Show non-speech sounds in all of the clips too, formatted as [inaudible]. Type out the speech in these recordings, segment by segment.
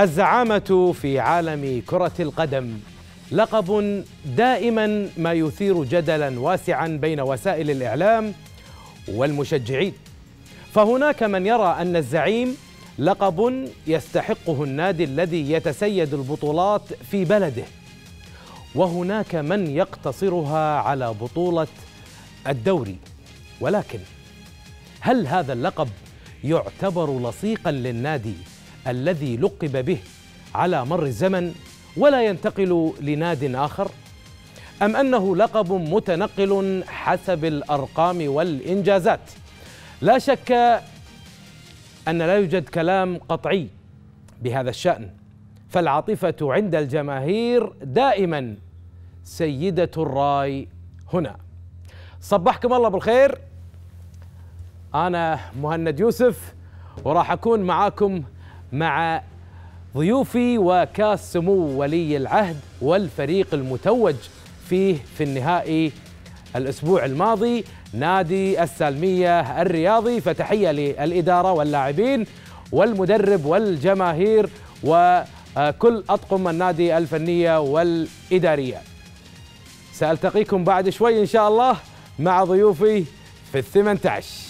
الزعامة في عالم كرة القدم لقب دائما ما يثير جدلا واسعا بين وسائل الإعلام والمشجعين فهناك من يرى أن الزعيم لقب يستحقه النادي الذي يتسيد البطولات في بلده وهناك من يقتصرها على بطولة الدوري ولكن هل هذا اللقب يعتبر لصيقا للنادي الذي لقب به على مر الزمن ولا ينتقل لناد آخر؟ أم أنه لقب متنقل حسب الأرقام والإنجازات؟ لا شك أن لا يوجد كلام قطعي بهذا الشأن فالعاطفة عند الجماهير دائما سيدة الراي هنا صبحكم الله بالخير أنا مهند يوسف وراح أكون معاكم مع ضيوفي وكاس سمو ولي العهد والفريق المتوج فيه في النهائي الأسبوع الماضي نادي السالمية الرياضي فتحية للإدارة واللاعبين والمدرب والجماهير وكل أطقم النادي الفنية والإدارية سألتقيكم بعد شوي إن شاء الله مع ضيوفي في الثمنتعش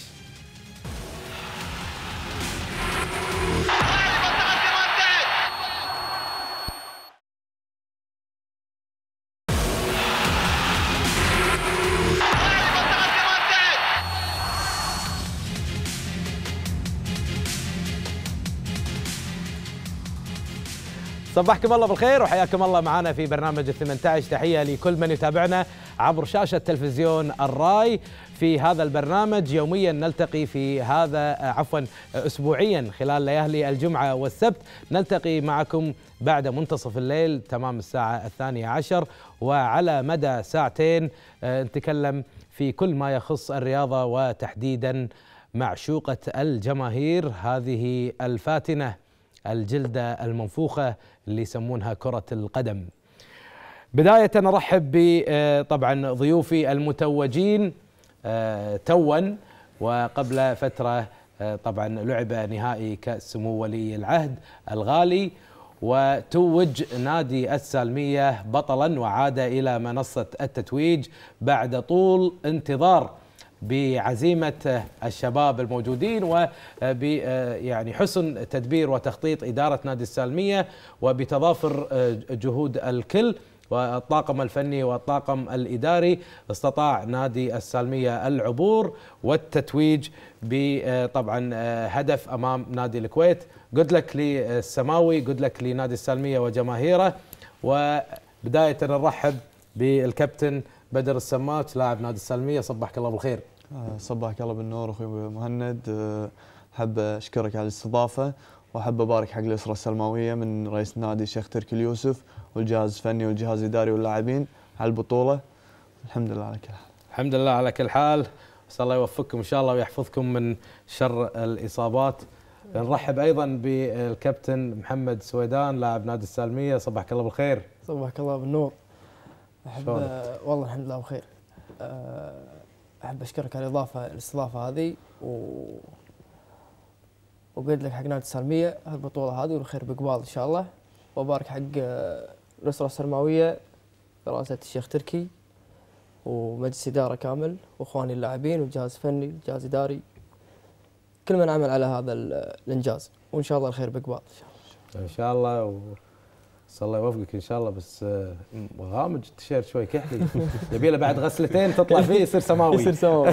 صباحكم الله بالخير وحياكم الله معنا في برنامج ال 18 تحيه لكل من يتابعنا عبر شاشه تلفزيون الراي في هذا البرنامج يوميا نلتقي في هذا آه، عفوا آه، اسبوعيا خلال ليالي الجمعه والسبت نلتقي معكم بعد منتصف الليل تمام الساعه الثانيه عشر وعلى مدى ساعتين آه، نتكلم في كل ما يخص الرياضه وتحديدا معشوقه الجماهير هذه الفاتنه الجلدة المنفوخة اللي يسمونها كرة القدم بداية نرحب بطبعا آه، ضيوفي المتوجين آه، توا وقبل فترة آه، طبعا لعب نهائي كأس سمو ولي العهد الغالي وتوج نادي السالمية بطلا وعاد إلى منصة التتويج بعد طول انتظار بعزيمه الشباب الموجودين وب آه، آه، يعني حسن تدبير وتخطيط اداره نادي السالميه وبتضافر آه، جهود الكل والطاقم الفني والطاقم الاداري استطاع نادي السالميه العبور والتتويج بطبعا هدف امام نادي الكويت قد لك للسماوي قد لك لنادي السالميه وجماهيره وبدايه نرحب بالكابتن بدر السمات لاعب نادي السلميه صبحك الله بالخير. آه، صبحك الله بالنور اخوي مهند آه، احب اشكرك على الاستضافه واحب ابارك حق الاسره السلماويه من رئيس النادي الشيخ تركي اليوسف والجهاز الفني والجهاز الاداري واللاعبين على البطوله الحمد لله على كل حال. الحمد لله على كل حال اسال الله يوفقكم ان شاء الله ويحفظكم من شر الاصابات. نرحب ايضا بالكابتن محمد سويدان لاعب نادي السالميه صبحك الله بالخير. صبحك الله بالنور. احب والله الحمد لله بخير آه، احب اشكرك على الاضافه الاستضافه هذه و وقلت لك حق نادي السالميه هالبطوله هذه والخير بقبال ان شاء الله وابارك حق الاسره آه، السلماويه برئاسه الشيخ تركي ومجلس اداره كامل واخواني اللاعبين والجهاز الفني والجهاز الاداري كل من عمل على هذا الانجاز وان شاء الله الخير بقبال ان شاء الله ان شاء الله و... بس الله يوفقك ان شاء الله بس غامج آه، التيشيرت شوي كحلي [laughs] يبي له بعد غسلتين تطلع فيه يصير سماوي يصير سماوي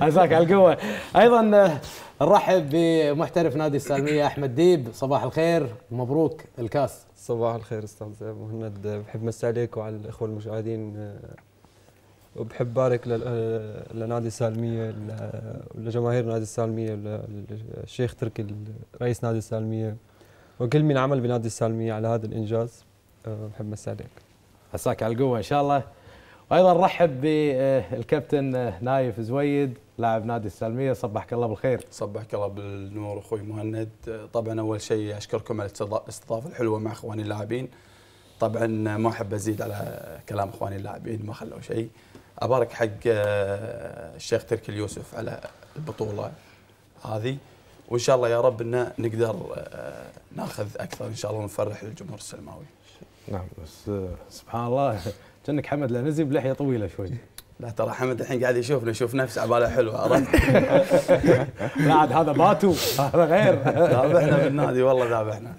عساك [laughs] على القوه ايضا آه، نرحب بمحترف نادي السالميه احمد ديب صباح الخير مبروك الكاس صباح الخير استاذ مهند آه، بحب مسا عليك وعلى الاخوه المشاهدين وبحب بارك لنادي السالميه ولجماهير نادي السالميه الشيخ تركي رئيس نادي السالميه وكل من عمل بنادي السالمية على هذا الإنجاز بحب مسي عليك عساك على القوة إن شاء الله وأيضا رحب بالكابتن آه، نايف زويد لاعب نادي السالمية صبحك الله بالخير صبحك الله بالنور أخوي مهند طبعا أول شيء أشكركم على الاستضافة الحلوة مع إخواني اللاعبين طبعا ما أحب أزيد على كلام إخواني اللاعبين ما خلوا شيء أبارك حق آه، الشيخ تركي اليوسف على البطولة هذه وان شاء الله يا رب ان نقدر آه، ناخذ اكثر ان شاء الله ونفرح الجمهور السلماوي. نعم بس آه، سبحان الله كانك [laughs] حمد العنزي بلحيه طويله شوي. لا ترى حمد الحين قاعد يشوفنا يشوف نفسه عباله حلوه عرفت؟ [laughs] لا عاد هذا باتو هذا غير [laughs] ذابحنا بالنادي والله ذابحنا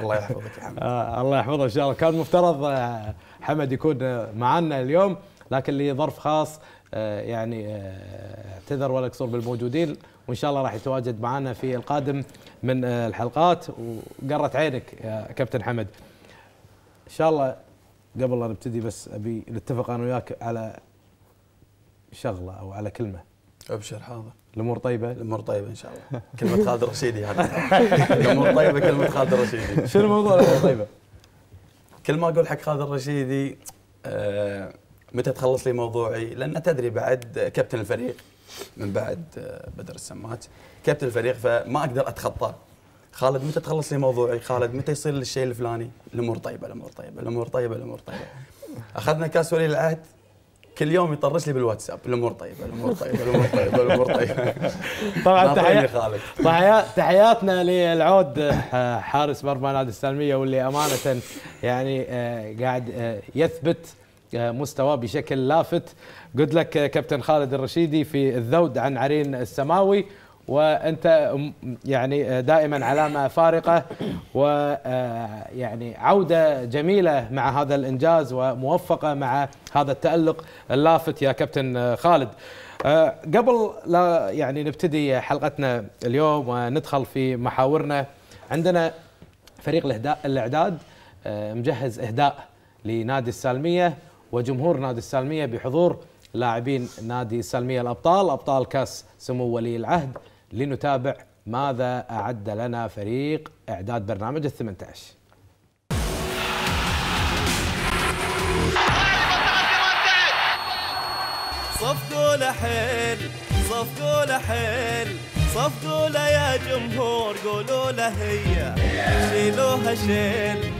الله يحفظك يا حمد آه الله يحفظه ان شاء الله كان مفترض آه، حمد يكون معنا اليوم لكن لظرف خاص يعني اعتذر ولا قصور بالموجودين وان شاء الله راح يتواجد معنا في القادم من آه، الحلقات وقرت عينك يا كابتن حمد ان شاء الله قبل لا نبتدي بس ابي نتفق انا وياك على شغله او على كلمه ابشر حاضر الامور طيبه الامور طيبه ان شاء الله كلمه خالد الرشيدي يعني. [laughs] الامور طيبه كلمه خالد الرشيدي شنو الموضوع الامور طيبه كل ما اقول حق خالد الرشيدي آه، متى تخلص لي موضوعي لان تدري بعد كابتن الفريق من بعد آه، بدر السمات كابتن الفريق فما اقدر اتخطاه خالد متى تخلص لي موضوعي خالد متى يصير الشيء الفلاني الامور طيبه الامور طيبه الامور طيبه الامور طيبه اخذنا كاس ولي العهد كل يوم يطرش لي بالواتساب الامور طيبه الامور طيبه الامور طيبه الامور طيبه [laughs] طبعا تحيات تحياتنا للعود آه، حارس مرمى نادي السالميه واللي امانه يعني آه، قاعد يثبت مستوى بشكل لافت قلت لك كابتن خالد الرشيدي في الذود عن عرين السماوي وانت يعني دائما علامه فارقه ويعني آه، عوده جميله مع هذا الانجاز وموفقه مع هذا التالق اللافت يا كابتن خالد آه، قبل لا يعني نبتدي حلقتنا اليوم وندخل في محاورنا عندنا فريق الاعداد آه، مجهز اهداء لنادي السالميه وجمهور نادي السالمية بحضور لاعبين نادي السالمية الأبطال أبطال كاس سمو ولي العهد لنتابع ماذا أعد لنا فريق إعداد برنامج ال 18 صفقوا لحيل صفقوا لحيل صفقوا له يا جمهور قولوا له هي شيلوها شيل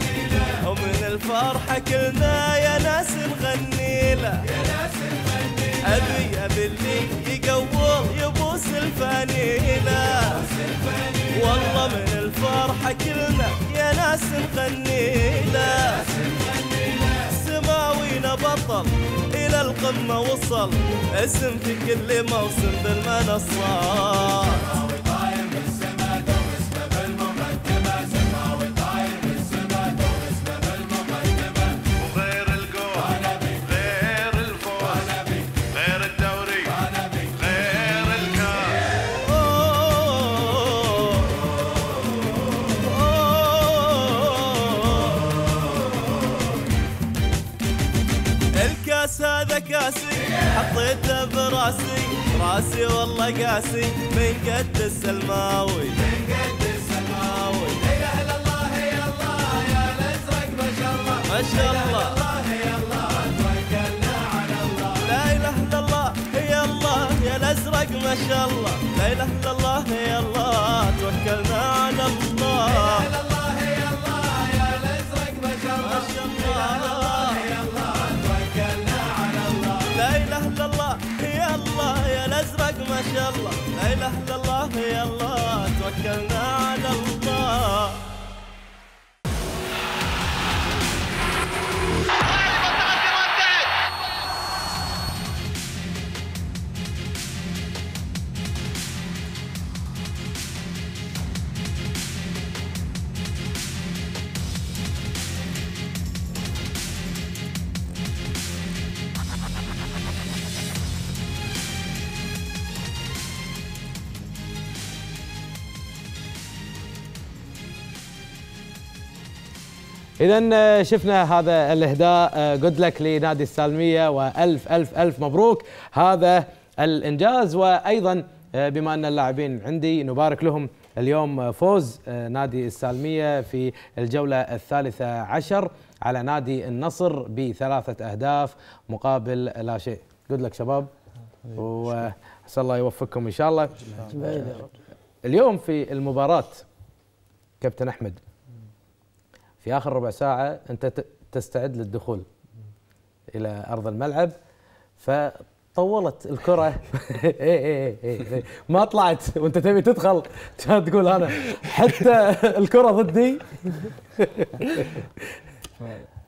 الفرحة كلنا يا ناس نغني له يا ناس نغني له أبي أبي اللي يقوم يبوس الفانيلة والله من الفرحة كلنا يا ناس نغني له سماوينا بطل إلى القمة وصل اسم في كل موسم بالمنصات حطيته براسي راسي والله قاسي من قد السلماوي من قد السلماوي يا اهل الله يا الله يا الازرق ما شاء الله ما شاء الله الازرق ما شاء الله لا اله الا الله يا الله توكلنا على الله لا اله الا الله يا الله يا الازرق ما شاء الله ما شاء الله شاء الله لا اله الا الله يلا توكلنا اذا آه، شفنا هذا الاهداء جود آه، لك لنادي السالميه والف الف الف مبروك هذا الانجاز وايضا آه، بما ان اللاعبين عندي نبارك لهم اليوم فوز نادي السالميه في الجوله الثالثه عشر على نادي النصر بثلاثه اهداف مقابل لا شيء جود لك شباب وعسى الله يوفقكم ان شاء الله اليوم في المباراه كابتن احمد في اخر ربع ساعه انت تستعد للدخول الى ارض الملعب فطولت الكره [laughs] إيه،, إيه،, إيه, إيه, ايه ما طلعت وانت تبي تدخل كان تقول انا حتى الكره ضدي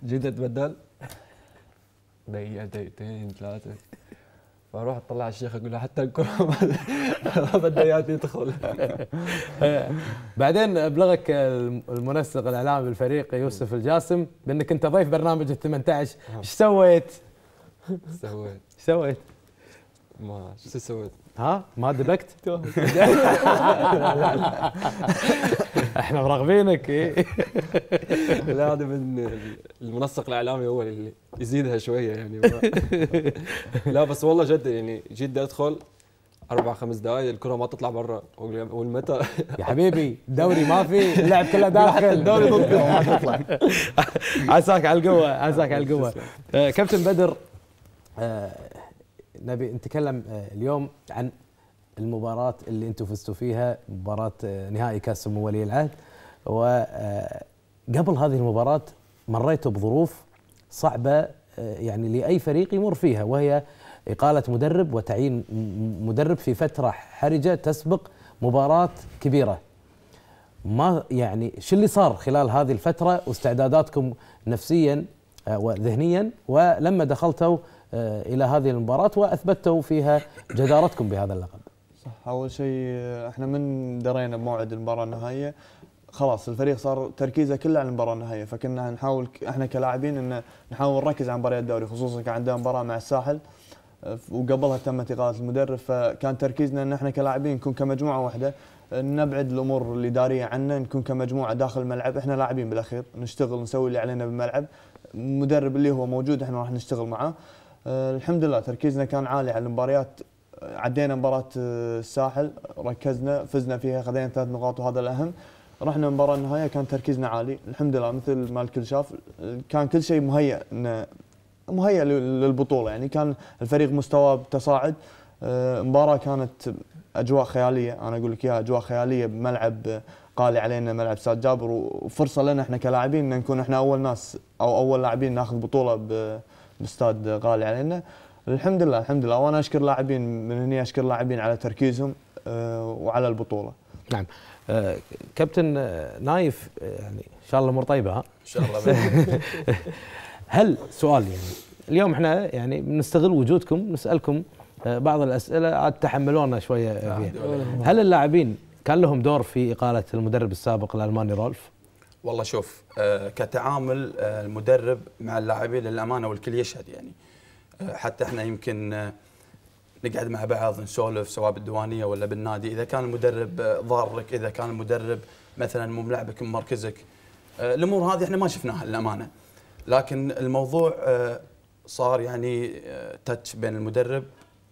جيت اتبدل دقيقتين ثلاثه فاروح اطلع على الشيخ اقول له حتى الكره [laughs] بدها اياه تدخل [laughs] بعدين ابلغك المنسق الاعلامي بالفريق يوسف الجاسم بانك انت ضيف برنامج ال 18 نعم. ايش سويت؟ سويت؟ ايش سويت؟ ما شو سويت؟ ها ما دبكت؟ [laughs] [laughs] احنا مراقبينك إيه. [laughs] لا هذا من المنسق الاعلامي هو اللي يزيدها شويه يعني لا بس والله جد يعني جد ادخل اربع خمس دقائق الكره ما تطلع برا والمتى يا حبيبي دوري ما في اللعب كله داخل الدوري ضد ما تطلع عساك على القوه عساك على القوه آه، كابتن بدر آه، نبي نتكلم آه، اليوم عن المباراة اللي انتم فزتوا فيها مباراة آه، نهائي كاس سمو ولي العهد وقبل آه، هذه المباراة مريتوا بظروف صعبة يعني لأي فريق يمر فيها وهي إقالة مدرب وتعيين مدرب في فترة حرجة تسبق مباراة كبيرة ما يعني شو اللي صار خلال هذه الفترة واستعداداتكم نفسيا وذهنيا ولما دخلتوا آه، الى هذه المباراه واثبتوا فيها جدارتكم بهذا اللقب. صح اول شيء احنا من درينا بموعد المباراه النهائيه خلاص الفريق صار تركيزه كله على المباراه النهائيه فكنا نحاول احنا كلاعبين ان نحاول نركز على مباريات الدوري خصوصا كان عندنا مباراه مع الساحل وقبلها تمت اقاله المدرب فكان تركيزنا ان احنا كلاعبين نكون كمجموعه واحده نبعد الامور الاداريه عنا نكون كمجموعه داخل الملعب احنا لاعبين بالاخير نشتغل نسوي اللي علينا بالملعب المدرب اللي هو موجود احنا راح نشتغل معاه آه، الحمد لله تركيزنا كان عالي على المباريات آه، عدينا مباراة آه، الساحل ركزنا فزنا فيها خذينا ثلاث نقاط وهذا الأهم رحنا المباراة النهائية كان تركيزنا عالي الحمد لله مثل ما الكل شاف كان كل شيء مهيأ مهيأ للبطولة يعني كان الفريق مستواه بتصاعد مباراة كانت أجواء خيالية أنا أقول لك إياها أجواء خيالية بملعب قالي علينا ملعب ساد جابر وفرصه لنا احنا كلاعبين ان نكون احنا اول ناس او اول لاعبين ناخذ بطوله باستاد غالي علينا الحمد لله الحمد لله وانا اشكر لاعبين من هنا اشكر لاعبين على تركيزهم آه، وعلى البطوله نعم آه كابتن آه، نايف آه، يعني ان شاء الله الامور طيبه ها ان شاء الله [laughs] هل سؤال يعني اليوم احنا يعني بنستغل وجودكم نسالكم بعض الاسئله عاد تحملونا شويه نعم. فيها هل اللاعبين كان لهم دور في اقاله المدرب السابق الالماني رولف؟ والله شوف آه، كتعامل آه، المدرب مع اللاعبين للامانه والكل يشهد يعني آه، حتى احنا يمكن نقعد مع بعض نسولف سواء بالديوانيه ولا بالنادي اذا كان المدرب ضارك اذا كان المدرب مثلا مو ملعبك بمركزك الامور هذه احنا ما شفناها للامانه لكن الموضوع صار يعني تتش بين المدرب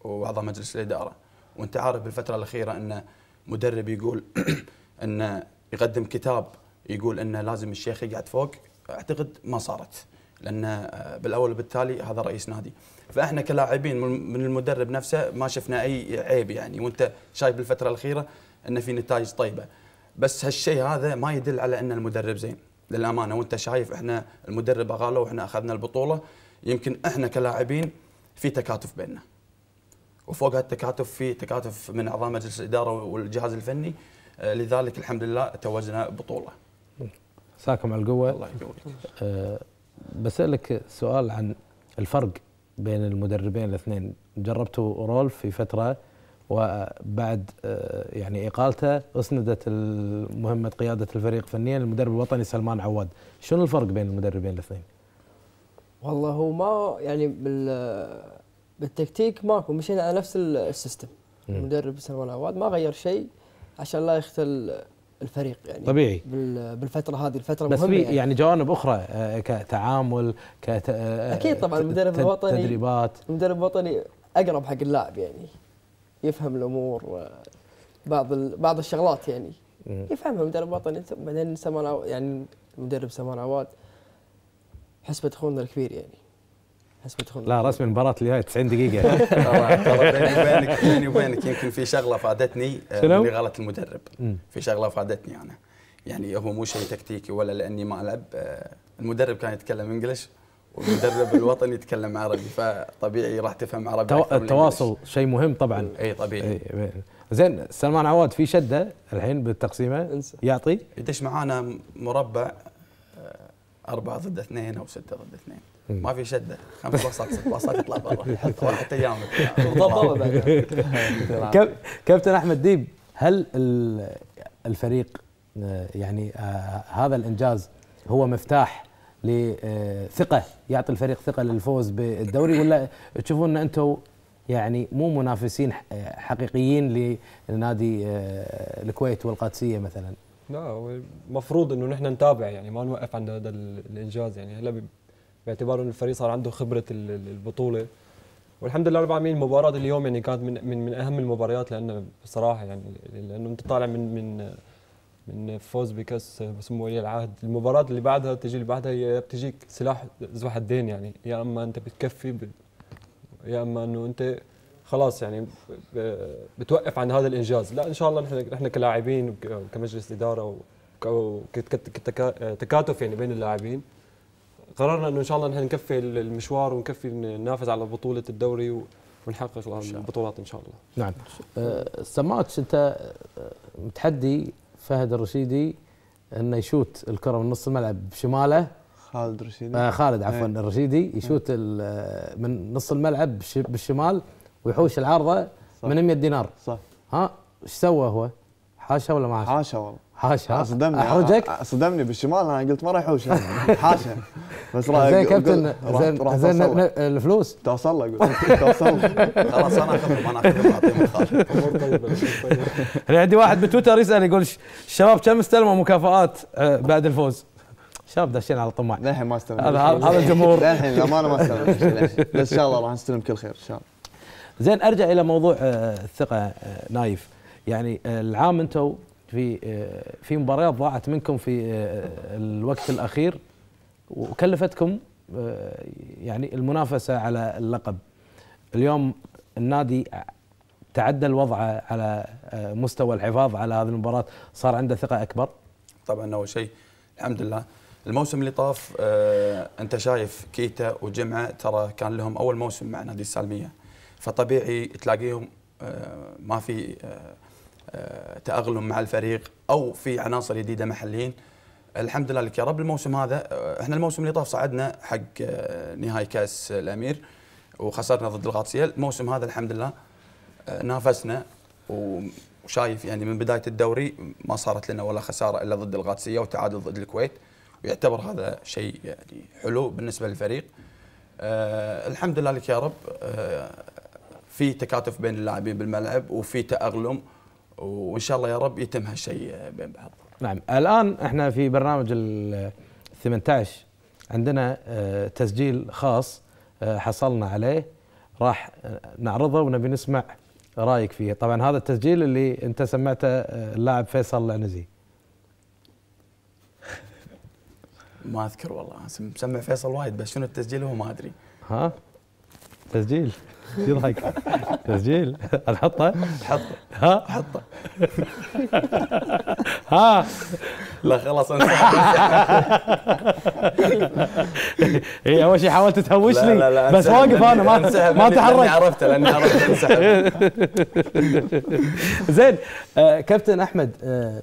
واعضاء مجلس الاداره وانت عارف بالفتره الاخيره ان مدرب يقول [coughs] انه يقدم كتاب يقول انه لازم الشيخ يقعد فوق اعتقد ما صارت لان آه، بالاول وبالتالي هذا رئيس نادي فاحنا كلاعبين من المدرب نفسه ما شفنا اي عيب يعني وانت شايف بالفتره الاخيره ان في نتائج طيبه بس هالشيء هذا ما يدل على ان المدرب زين للامانه وانت شايف احنا المدرب اغاله واحنا اخذنا البطوله يمكن احنا كلاعبين في تكاتف بيننا وفوق هالتكاتف في تكاتف من اعضاء مجلس الاداره والجهاز الفني آه، لذلك الحمد لله توجنا بطوله مساكم على القوه الله يقويك أه بسالك سؤال عن الفرق بين المدربين الاثنين جربتوا رولف في فتره وبعد آه، يعني اقالته اسندت مهمه قياده الفريق فنيا للمدرب الوطني سلمان عواد، شنو الفرق بين المدربين الاثنين؟ والله هو ما يعني بالتكتيك ماكو مشينا على نفس السيستم المدرب سلمان عواد ما غير شيء عشان لا يختل الفريق يعني طبيعي بالفتره هذه الفتره بس مهمه يعني, يعني جوانب اخرى آه، كتعامل كت آه، اكيد طبعا المدرب الوطني تدريبات المدرب الوطني اقرب حق اللاعب يعني يفهم الامور آه، بعض بعض الشغلات يعني يفهمها المدرب الوطني بعدين سمان يعني المدرب سمان عواد حسبة اخونا الكبير يعني لا رسم المباراة اللي هاي 90 دقيقة ترى [laughs] بيني وبينك بيني وبينك يمكن في شغلة فادتني آه، اللي غلط المدرب في شغلة فادتني أنا يعني هو مو شيء تكتيكي ولا لأني ما ألعب آه، المدرب كان يتكلم انجلش والمدرب [laughs] الوطني يتكلم عربي فطبيعي راح تفهم عربي التواصل شيء مهم طبعا اي طبيعي أي زين سلمان عواد في شده الحين بالتقسيمه انسى. يعطي يدش معانا مربع آه، أربعة ضد اثنين أو ستة ضد اثنين ما في شده خمس باصات ست باصات يطلع برا [laughs] يحط واحد ايامك بعد [laughs] [laughs] كابتن احمد ديب هل الفريق آه، يعني آه، هذا الانجاز هو مفتاح لثقه آه، يعطي الفريق ثقه للفوز بالدوري ولا تشوفون ان انتم يعني مو منافسين حقيقيين لنادي الكويت والقادسيه مثلا؟ لا المفروض انه نحن نتابع يعني ما نوقف عند هذا الانجاز يعني هلا باعتبار انه الفريق صار عنده خبره البطوله والحمد لله رب العالمين المباراه اليوم يعني كانت من من, من اهم المباريات لانه بصراحه يعني لانه انت طالع من من من فوز بكاس بسمو ولي العهد المباراه اللي بعدها تجي اللي بعدها هي بتجيك سلاح ذو حدين يعني يا اما انت بتكفي ب... يا اما انه انت خلاص يعني بتوقف عن هذا الانجاز لا ان شاء الله نحن نحن كلاعبين وكمجلس اداره وكتكاتف يعني بين اللاعبين قررنا انه ان شاء الله نحن نكفي المشوار ونكفي ننافس على بطوله الدوري ونحقق البطولات ان شاء الله نعم أه سمعت انت أه، متحدي فهد الرشيدي انه يشوت الكره من نص الملعب بشماله خالد رشيدي آه خالد عفوا ايه. الرشيدي إيه. يشوت ايه. من نص الملعب بالشمال ويحوش العارضه صح. من 100 دينار صح ها ايش سوى هو؟ حاشا ولا ما حاشا؟ حاشا والله حاشا صدمني احرجك صدمني بالشمال انا قلت ما راح يحوش حاشا بس راح زين كابتن زين زين الفلوس توصل لك توصل خلاص انا اخذهم انا اخذهم طيبه عندي واحد بتويتر يسال يقول الشباب كم استلموا مكافآت آه، بعد الفوز؟ شباب داشين على طماع للحين ما استلم هذا هذا الجمهور للحين للامانه ما استلم بس ان شاء الله راح نستلم كل خير ان شاء الله زين ارجع الى موضوع آه، الثقه آه، نايف يعني العام انتم في آه، في مباريات ضاعت منكم في آه، الوقت الاخير وكلفتكم آه، يعني المنافسه على اللقب اليوم النادي تعدل وضعه على مستوى الحفاظ على هذه المباراه صار عنده ثقه اكبر طبعا اول شيء الحمد لله الموسم اللي طاف آه انت شايف كيتا وجمعه ترى كان لهم اول موسم مع نادي السالميه فطبيعي تلاقيهم آه ما في آه، تاقلم مع الفريق او في عناصر جديده محليين الحمد لله لك يا رب الموسم هذا آه، احنا الموسم اللي طاف صعدنا حق آه، نهائي كاس الامير وخسرنا ضد الغاطسيل الموسم هذا الحمد لله نافسنا وشايف يعني من بدايه الدوري ما صارت لنا ولا خساره الا ضد الغاطسيه وتعادل ضد الكويت ويعتبر هذا شيء يعني حلو بالنسبه للفريق أه الحمد لله لك يا رب أه في تكاتف بين اللاعبين بالملعب وفي تاقلم وان شاء الله يا رب يتم هالشيء بين بعض. نعم الان احنا في برنامج ال 18 عندنا آه، تسجيل خاص آه، حصلنا عليه راح آه، نعرضه ونبي نسمع رايك فيه طبعا هذا التسجيل اللي انت سمعته اللاعب فيصل العنزي ما اذكر والله مسمع فيصل وايد بس شنو التسجيل هو ما ادري ها تسجيل يضحك تسجيل نحطه حط ها حطها [laughs] ها لا خلاص انسحب اي اول شيء حاولت تهوشني بس واقف انا ما ما تحرك لاني عرفته لاني عرفت انسحب [laughs] زين آه، كابتن احمد آه،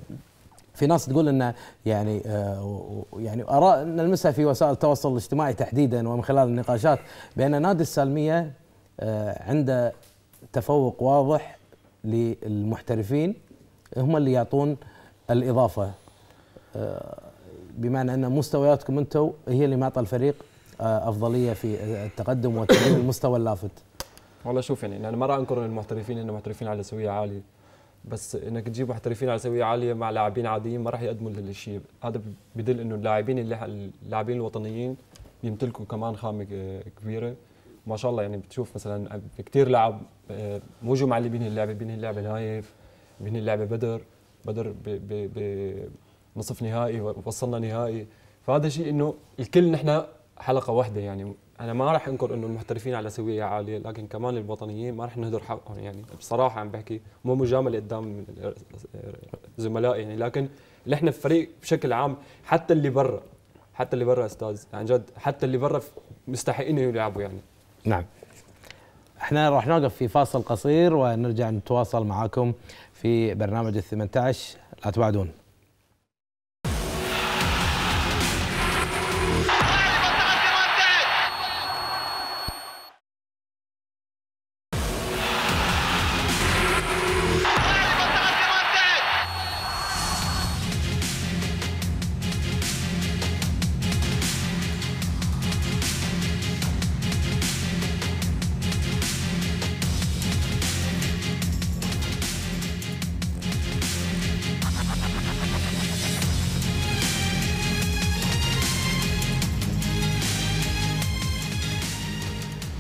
في ناس تقول ان يعني آه، يعني اراء نلمسها في وسائل التواصل الاجتماعي تحديدا ومن خلال النقاشات بان نادي السالميه آه، عنده تفوق واضح للمحترفين هم اللي يعطون الاضافه آه، بمعنى ان مستوياتكم انتم هي اللي معطى الفريق آه، افضليه في التقدم وتغيير المستوى اللافت. والله شوف يعني انا ما راح انكر المحترفين انه محترفين على سويه عاليه بس انك تجيب محترفين على سويه عاليه مع لاعبين عاديين ما راح يقدموا الشيء هذا بدل انه اللاعبين اللي اللاعبين الوطنيين يمتلكوا كمان خامه كبيره ما شاء الله يعني بتشوف مثلا كثير لاعب موجو معلي بينهي اللعبه بينهي اللعبه نايف بينهي اللعبه بدر بدر بنصف نهائي وصلنا نهائي فهذا شيء انه الكل نحن حلقه واحده يعني انا ما راح انكر انه المحترفين على سويه عاليه لكن كمان الوطنيين ما راح نهدر حقهم يعني بصراحه عم بحكي مو مجامله قدام زملائي يعني لكن نحن فريق بشكل عام حتى اللي برا حتى اللي برا استاذ عن جد حتى اللي برا مستحقين يلعبوا يعني نعم احنا راح نوقف في فاصل قصير ونرجع نتواصل معاكم في برنامج ال 18 لا تبعدون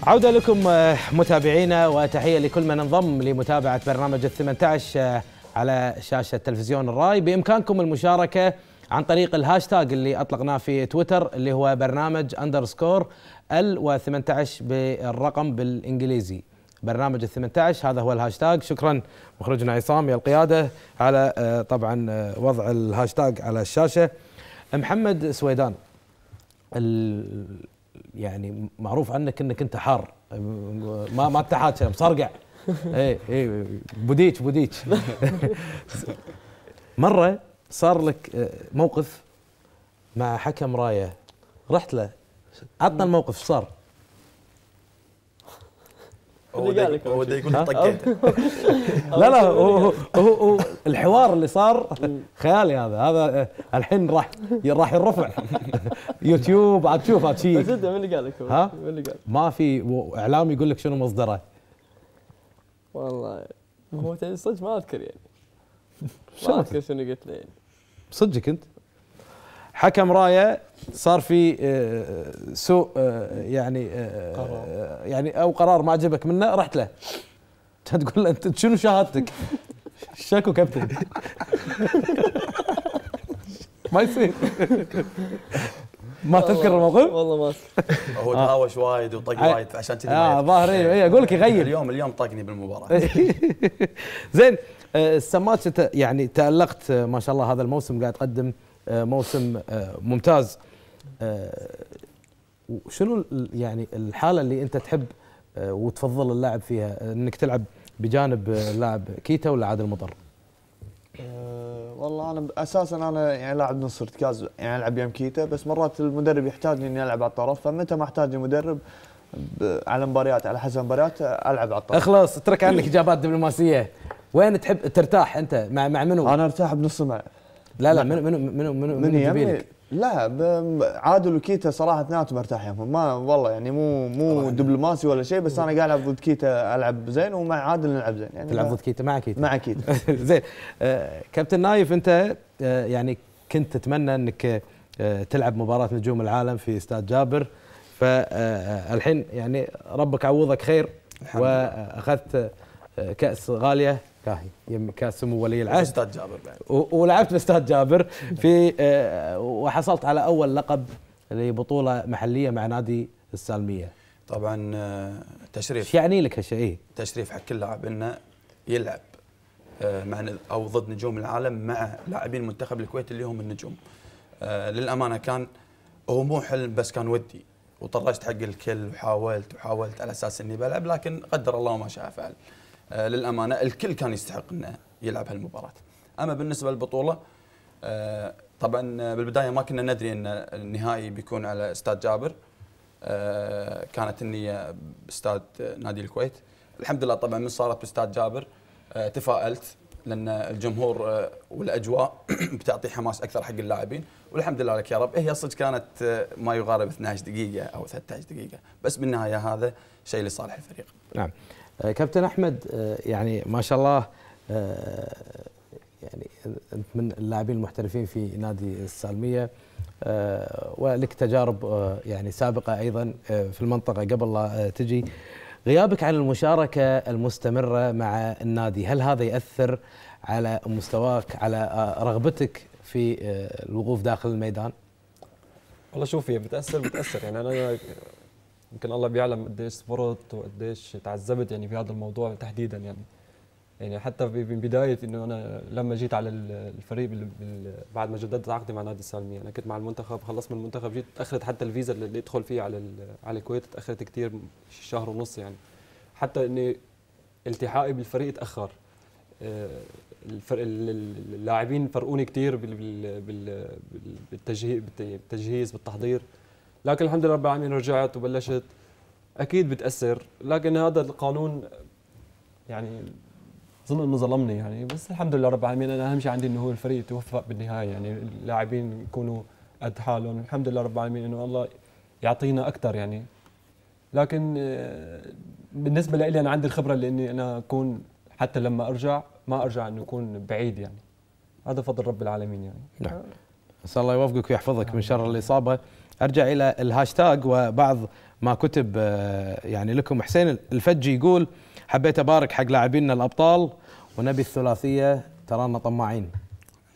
عودة لكم آه، متابعينا وتحية لكل من انضم لمتابعة برنامج الثمانية آه، 18 على شاشة تلفزيون الراي بإمكانكم المشاركة عن طريق الهاشتاج اللي أطلقناه في تويتر اللي هو برنامج أندرسكور ال و18 بالرقم بالإنجليزي برنامج ال 18 هذا هو الهاشتاج شكرا مخرجنا عصام يا القيادة على آه، طبعا وضع الهاشتاج على الشاشة محمد سويدان يعني معروف عنك انك انت حار ما ما تحاتم مصرقع اي اي بوديك بوديك [laughs] مره صار لك آه، موقف مع حكم رايه رحت له عطنا الموقف صار هو هو يقول لا لا هو هو الحوار اللي صار خيالي هذا هذا آه، الحين راح راح ينرفع [laughs] يوتيوب عاد تشوف عاد شيء بس من اللي قال لك ها؟ من اللي قال ما في اعلام يقول لك شنو مصدره والله هو صدق ما اذكر يعني ما اذكر شنو قلت له يعني صدقك انت؟ حكم رايه صار في آه، سوء آه، يعني آه، يعني او قرار ما عجبك منه رحت له [laughs] تقول له انت شنو شهادتك؟ [laughs] شكو كابتن [laughs] ما يصير ما تذكر الموقف؟ والله ما هو تهاوش وايد وطق وايد عشان كذي اه ظاهر اي إيه، اقول لك يغير اليوم اليوم طقني بالمباراه زين السماتش يعني تالقت ما شاء الله هذا الموسم قاعد تقدم آه، موسم آه، ممتاز آه، شنو يعني الحاله اللي انت تحب وتفضل اللاعب فيها انك تلعب بجانب اللاعب كيتا ولا عادل مطر؟ والله انا اساسا انا يعني لاعب نص ارتكاز يعني العب يم كيتا بس مرات المدرب يحتاجني اني العب على الطرف فمتى ما احتاج المدرب على مباريات على حسب مباريات العب على الطرف اخلص اترك عنك اجابات دبلوماسيه وين تحب ترتاح انت مع مع منو؟ انا ارتاح بنص الملعب لا لا من من من منو من, لا عادل وكيتا صراحه اثنيناتهم مرتاحين ما والله يعني مو مو دبلوماسي ولا شيء بس انا قاعد العب ضد كيتا العب زين ومع عادل نلعب زين يعني تلعب ضد كيتا مع كيتا مع كيتا [laughs] زين آه، كابتن نايف انت آه، يعني كنت تتمنى انك آه، تلعب مباراه نجوم العالم في استاد جابر فالحين يعني ربك عوضك خير واخذت كاس غاليه كاهي يم كان سمو ولي العهد استاذ جابر بعد ولعبت باستاذ جابر في آه، وحصلت على اول لقب لبطوله محليه مع نادي السالميه طبعا آه، تشريف ايش يعني لك هالشيء؟ إيه؟ تشريف حق كل لاعب انه يلعب آه، مع او ضد نجوم العالم مع لاعبين منتخب الكويت اللي هم النجوم للامانه كان هو مو حلم بس كان ودي وطرشت حق الكل وحاولت وحاولت على اساس اني بلعب لكن قدر الله وما شاء فعل آه، للامانه الكل كان يستحق انه يلعب هالمباراه. اما بالنسبه للبطوله آه، طبعا آه، بالبدايه ما كنا ندري ان النهائي بيكون على استاد جابر. كانت النيه باستاد نادي الكويت. الحمد لله طبعا من صارت باستاد جابر تفائلت لان الجمهور والاجواء [clears throat] بتعطي حماس اكثر حق اللاعبين والحمد لله لك يا رب هي صدق كانت ما يقارب 12 دقيقه او 13 دقيقه بس بالنهايه هذا شيء لصالح الفريق. نعم. آه، كابتن احمد آه، يعني ما شاء الله آه، يعني انت من اللاعبين المحترفين في نادي السالميه ولك تجارب يعني سابقه ايضا في المنطقه قبل لا تجي غيابك عن المشاركه المستمره مع النادي هل هذا ياثر على مستواك على رغبتك في الوقوف داخل الميدان؟ والله شوف هي بتاثر بتاثر يعني انا يمكن الله بيعلم قديش صبرت وقديش تعذبت يعني بهذا الموضوع تحديدا يعني يعني حتى من بدايه انه انا لما جيت على الفريق بعد ما جددت عقدي مع نادي السالميه انا كنت مع المنتخب خلصت من المنتخب جيت تاخرت حتى الفيزا اللي ادخل فيه على على الكويت تاخرت كثير شهر ونص يعني حتى اني التحائي بالفريق تاخر آه، اللاعبين فرقوني كثير بالتجهيز بالتحضير لكن الحمد لله رب العالمين رجعت وبلشت اكيد بتاثر لكن هذا القانون يعني اظن انه ظلمني يعني بس الحمد لله رب العالمين انا اهم شيء عندي انه هو الفريق يتوفق بالنهايه يعني اللاعبين يكونوا قد حالهم الحمد لله رب العالمين انه الله يعطينا اكثر يعني لكن آه، بالنسبه لي انا عندي الخبره اللي اني انا اكون حتى لما ارجع ما ارجع انه اكون بعيد يعني هذا فضل رب العالمين يعني نعم الله يوفقك ويحفظك من شر الاصابه ارجع الى الهاشتاج وبعض ما كتب آه، يعني لكم حسين الفجي يقول حبيت ابارك حق لاعبينا الابطال ونبي الثلاثيه ترانا طماعين ان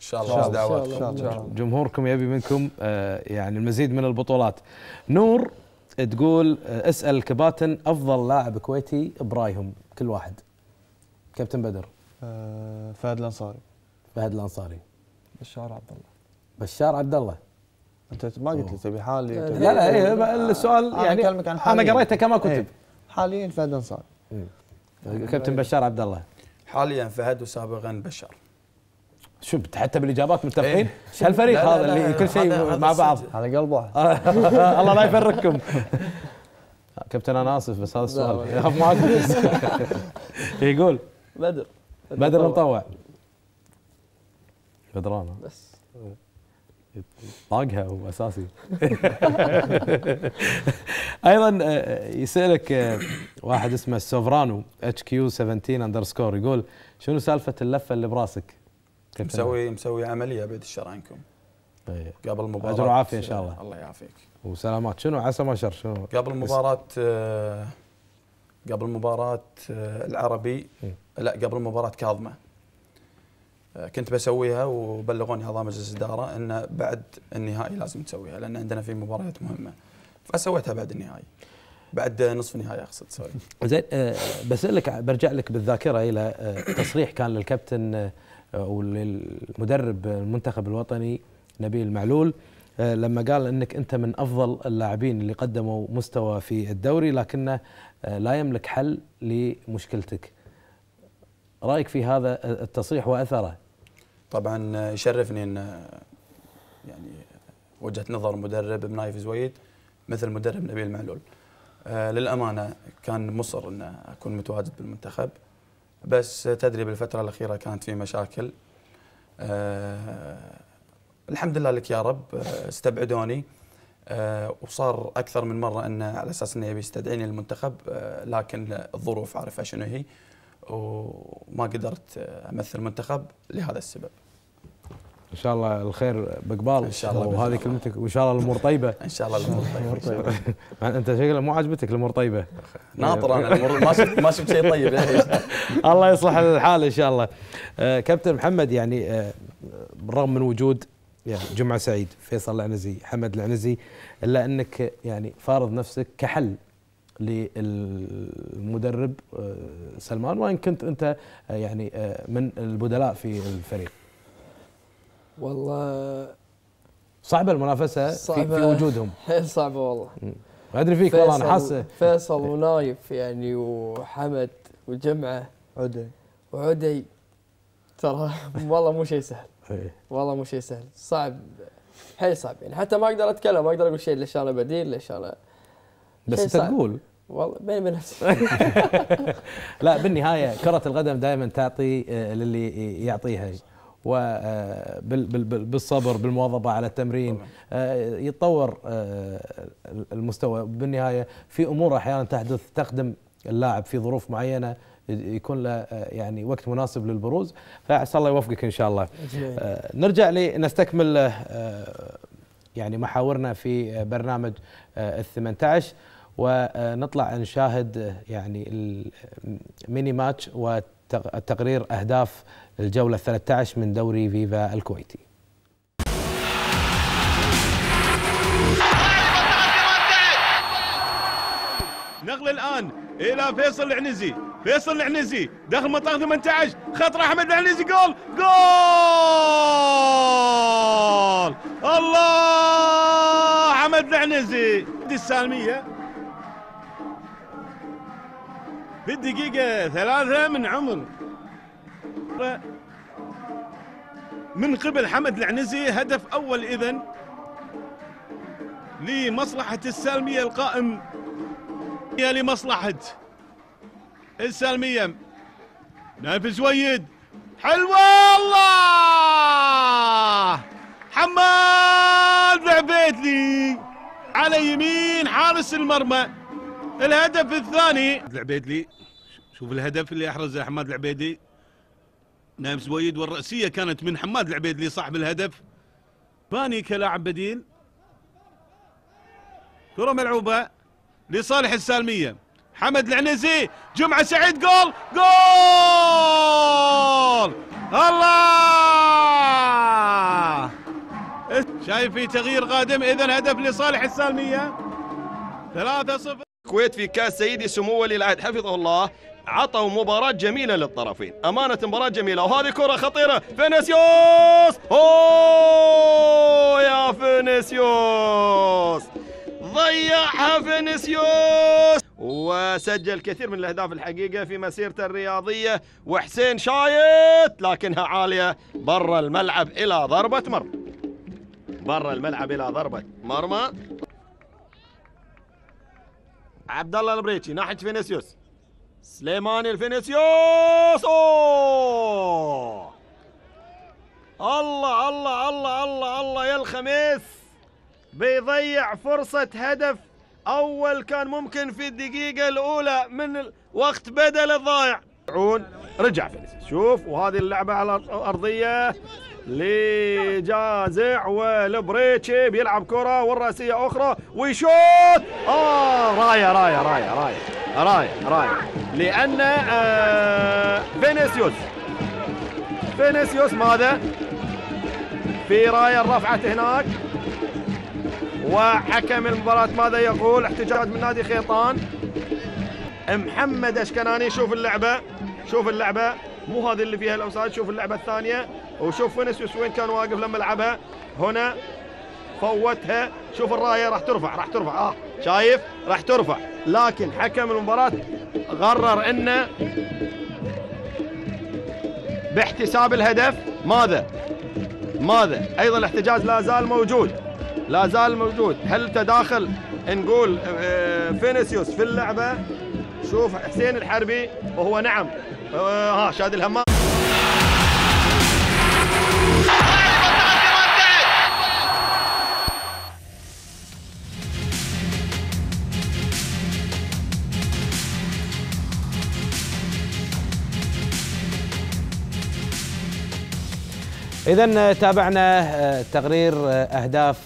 شاء الله, الله. دعوات إن شاء الله. جمهوركم يبي منكم آه، يعني المزيد من البطولات نور تقول آه، اسال الكباتن افضل لاعب كويتي برايهم كل واحد كابتن بدر فهد الانصاري فهد الانصاري بشار عبد الله بشار عبد الله انت ما قلت لي تبي حالي لا لا, إيه آه، السؤال يعني اكلمك عن حالي انا قريته كما كتب إيه. حاليا فهد انصار إيه. كابتن بشار عبد الله حاليا فهد وسابقا بشار شفت حتى بالاجابات متفقين ايه. هالفريق هذا لا اللي كل شيء مع بعض هذا قلب واحد الله لا يفرقكم كابتن انا اسف بس هذا السؤال [laughs] يخاف يقول بدر بدر مطوع بدران بس إيه. طاقها هو اساسي [laughs] ايضا آه، يسالك آه، واحد اسمه سوفرانو اتش كيو 17 اندرسكور يقول شنو سالفه اللفه اللي براسك؟ مسوي مسوي عمليه بيد الشر عنكم طيب. قبل المباراه اجر وعافيه ان شاء الله الله يعافيك وسلامات شنو عسى ما شر شنو قبل مباراه آه، قبل مباراه العربي لا قبل مباراه كاظمه آه، كنت بسويها وبلغوني اعضاء مجلس الاداره ان بعد النهائي لازم تسويها لان عندنا في مباريات مهمه فسويتها بعد النهائي بعد نصف النهائي اقصد سوري [laughs] زين آه، بسالك برجع لك بالذاكره الى آه، تصريح كان للكابتن وللمدرب المنتخب الوطني نبيل معلول لما قال انك انت من افضل اللاعبين اللي قدموا مستوى في الدوري لكنه لا يملك حل لمشكلتك رايك في هذا التصريح واثره طبعا يشرفني ان يعني وجهه نظر مدرب بنايف زويد مثل مدرب نبيل معلول آه للامانه كان مصر ان اكون متواجد بالمنتخب بس تدري بالفتره الاخيره كانت في مشاكل آه الحمد لله لك يا رب آه، استبعدوني آه وصار اكثر من مره انه على اساس انه يبي يستدعيني للمنتخب آه لكن الظروف عارفه شنو هي وما قدرت آه، امثل المنتخب لهذا السبب ان شاء الله الخير بقبال ان شاء الله وهذه كلمتك وان شاء الله الامور طيبه ان شاء الله الامور طيبه [laughs] انت شكلك مو عاجبتك الامور طيبه ناطر انا ما شفت ما شفت شيء طيب يعني. [laughs] الله يصلح الحال ان شاء الله آه، كابتن محمد يعني بالرغم آه، من وجود يعني جمعه سعيد فيصل العنزي حمد العنزي الا انك يعني فارض نفسك كحل للمدرب آه، سلمان وان كنت انت يعني من البدلاء في الفريق والله صعبة المنافسة صعبة في, في وجودهم [laughs] صعبة والله ما ادري فيك والله انا حاسه فيصل ونايف يعني وحمد وجمعة عدي وعدي ترى [laughs] والله مو شيء سهل إيه. والله مو شيء سهل صعب حيل صعب يعني حتى ما اقدر اتكلم ما اقدر اقول شيء ليش انا بديل ليش انا بس انت تقول والله بيني وبين نفسي [laughs] لا بالنهايه كره القدم دائما تعطي آه، للي يعطيها وبالصبر آه، بالمواظبة على التمرين آه، يتطور آه، المستوى بالنهاية في أمور أحيانا تحدث تخدم اللاعب في ظروف معينة يكون له يعني وقت مناسب للبروز فعسى الله يوفقك ان شاء الله جميل. نرجع لنستكمل يعني محاورنا في برنامج يعني ال 18 ونطلع نشاهد يعني الميني ماتش وتقرير اهداف الجولة الثلاثة 13 من دوري فيفا الكويتي نقل الآن إلى فيصل العنزي فيصل العنزي داخل منطقة 18 خطر أحمد العنزي جول جول الله حمد العنزي السالمية في الدقيقة ثلاثة من عمر من قبل حمد العنزي هدف أول إذن لمصلحة السالمية القائم لمصلحة السالمية نايف زويد حلوة الله حماد العبيدلي على يمين حارس المرمى الهدف الثاني العبيدلي شوف الهدف اللي احرزه حماد العبيدي نعم سبويد والرأسية كانت من حماد العبيدلي صاحب الهدف باني كلاعب بديل كرة ملعوبة لصالح السالمية حمد العنزي جمعة سعيد جول جول الله شايف في تغيير قادم اذا هدف لصالح السالمية 3 0 الكويت في كاس سيدي سمو ولي العهد حفظه الله عطوا مباراة جميلة للطرفين أمانة مباراة جميلة وهذه كرة خطيرة فينيسيوس أوه يا فينيسيوس ضيعها فينيسيوس وسجل كثير من الأهداف الحقيقة في مسيرته الرياضية وحسين شايت لكنها عالية برا الملعب إلى ضربة مرمى برا الملعب إلى ضربة مرمى عبد الله البريتشي ناحية فينيسيوس سليمان الفينيسيوس الله الله الله الله الله يا الخميس بيضيع فرصة هدف أول كان ممكن في الدقيقة الأولى من وقت بدل الضايع رجع فينيسيوس شوف وهذه اللعبة على الأرضية لجازع والبريتشي بيلعب كرة والرأسية أخرى ويشوت آه راية راية راية راية راية راية لأن آه فينيسيوس فينيسيوس ماذا؟ في راية رفعت هناك وحكم المباراة ماذا يقول؟ احتجاج من نادي خيطان محمد اشكناني شوف اللعبة شوف اللعبة مو هذه اللي فيها الاوساد شوف اللعبه الثانيه وشوف فينيسيوس وين كان واقف لما لعبها هنا فوتها شوف الرايه راح ترفع راح ترفع اه شايف راح ترفع لكن حكم المباراه قرر انه باحتساب الهدف ماذا ماذا ايضا الاحتجاز لا زال موجود لا زال موجود هل تداخل نقول آه، فينيسيوس في اللعبه شوف حسين الحربي وهو نعم آه، ها شادي الهمام إذا آه، تابعنا آه، تقرير أهداف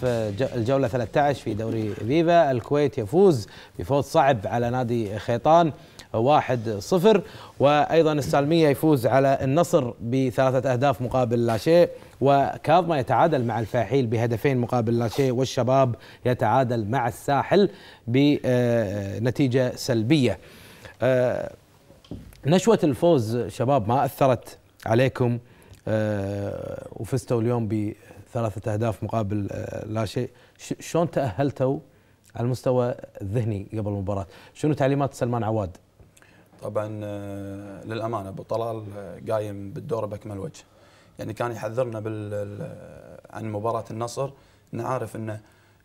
الجولة 13 في دوري فيفا الكويت يفوز بفوز صعب على نادي خيطان واحد صفر وأيضا السالمية يفوز على النصر بثلاثة أهداف مقابل لا شيء وكاظمة يتعادل مع الفاحيل بهدفين مقابل لا شيء والشباب يتعادل مع الساحل بنتيجة سلبية أه، نشوة الفوز شباب ما أثرت عليكم أه، وفزتوا اليوم بثلاثة أهداف مقابل أه، لا شيء شلون تأهلتوا على المستوى الذهني قبل المباراة شنو تعليمات سلمان عواد طبعا آه، للامانه ابو طلال آه، قايم بالدور باكمل وجه يعني كان يحذرنا بال عن مباراه النصر نعرف انه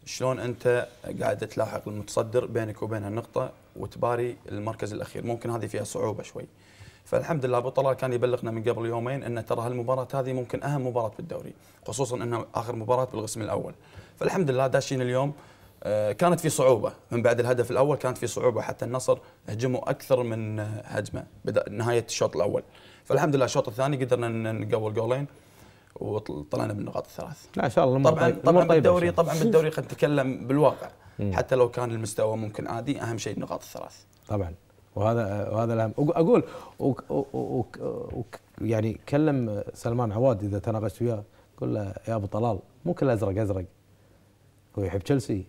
شلون انت قاعد تلاحق المتصدر بينك وبين هالنقطه وتباري المركز الاخير ممكن هذه فيها صعوبه شوي فالحمد لله ابو طلال كان يبلغنا من قبل يومين ان ترى هالمباراه هذه ممكن اهم مباراه بالدوري خصوصا انها اخر مباراه بالقسم الاول فالحمد لله داشين اليوم آه، كانت في صعوبه من بعد الهدف الاول كانت في صعوبه حتى النصر هجموا اكثر من هجمه بدا نهايه الشوط الاول فالحمد لله الشوط الثاني قدرنا نقول جولين وطلعنا بالنقاط الثلاث لا ان شاء الله طبعا طبعا بالدوري طبعا بالدوري قد نتكلم بالواقع حتى لو كان المستوى ممكن عادي اهم شيء النقاط الثلاث طبعا وهذا وهذا الاهم اقول يعني كلم سلمان عواد اذا تناقشت وياه قل له يا ابو طلال مو كل ازرق ازرق هو يحب تشيلسي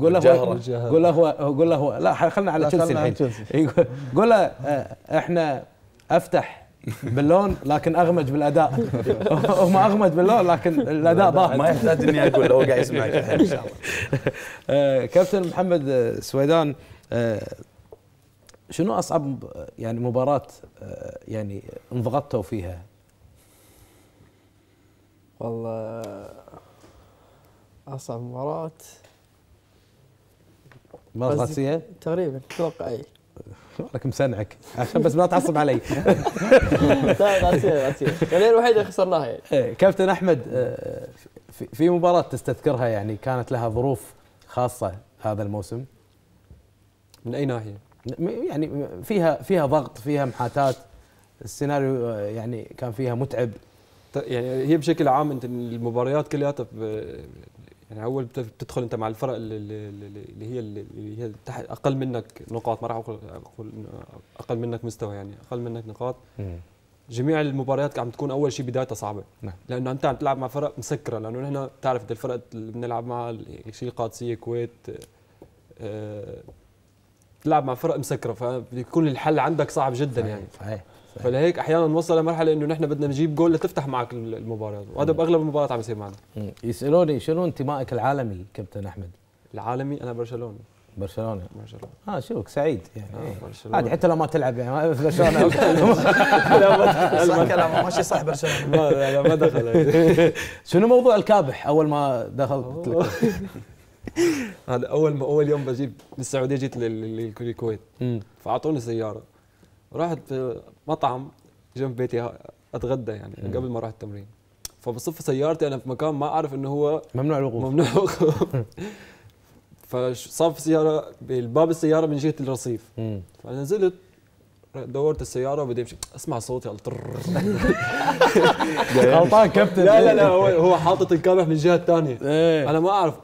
قول له قول له قول له لا خلنا على تشيلسي الحين قول له آه، احنا افتح باللون لكن اغمج بالاداء [laughs] هم اغمج باللون لكن الاداء باهت ما يحتاج اني اقول هو قاعد يسمعك ان شاء الله [laughs] آه، كابتن محمد آه، سويدان شنو اصعب يعني مباراه يعني انضغطتوا فيها؟ والله اصعب مباراه ما تقريبا اتوقع اي لك مسنعك عشان بس ما تعصب علي [laughs] لا غاسيه غاسيه يعني الوحيده اللي خسرناها يعني إيه، كابتن احمد آه، في مباراه تستذكرها يعني كانت لها ظروف خاصه هذا الموسم من اي ناحيه؟ يعني فيها فيها ضغط فيها محاتات السيناريو آه، يعني كان فيها متعب يعني هي بشكل عام انت المباريات كلياتها يعني اول بتدخل انت مع الفرق اللي, اللي هي اللي هي اقل منك نقاط ما راح اقول اقل منك مستوى يعني اقل منك نقاط جميع المباريات عم تكون اول شيء بدايتها صعبه نعم. لانه انت عم تلعب مع فرق مسكره لانه نحن بتعرف الفرق اللي بنلعب معها شيء القادسيه الكويت تلعب آه، آه، بتلعب مع فرق مسكره فبيكون الحل عندك صعب جدا يعني صحيح فلهيك احيانا نوصل لمرحله انه نحن بدنا نجيب جول لتفتح معك المباراه وهذا باغلب المباريات عم يصير معنا يسالوني شنو انتمائك العالمي كابتن احمد العالمي انا برشلوني برشلونه برشلونه اه شوفك سعيد يعني آه، عادي حتى لو ما تلعب يعني في برشلونه [laughs] لا ما ماشي صح برشلونه ما لا ما دخل [laughs] شنو موضوع الكابح اول ما دخلت [laughs] هذا اول ما اول يوم بجيب بالسعوديه جيت للكويت فاعطوني سياره رحت مطعم جنب بيتي اتغدى يعني مم. قبل ما اروح التمرين فبصف سيارتي انا في مكان ما اعرف انه هو ممنوع الوقوف ممنوع [laughs] الوقوف فصف سياره بالباب السياره من جهه الرصيف مم. فنزلت دورت السياره وبدي امشي اسمع صوتي [laughs] يعني غلطان كابتن لا لا لا هو هو حاطط الكاميرا من الجهه الثانيه ايه انا ما اعرف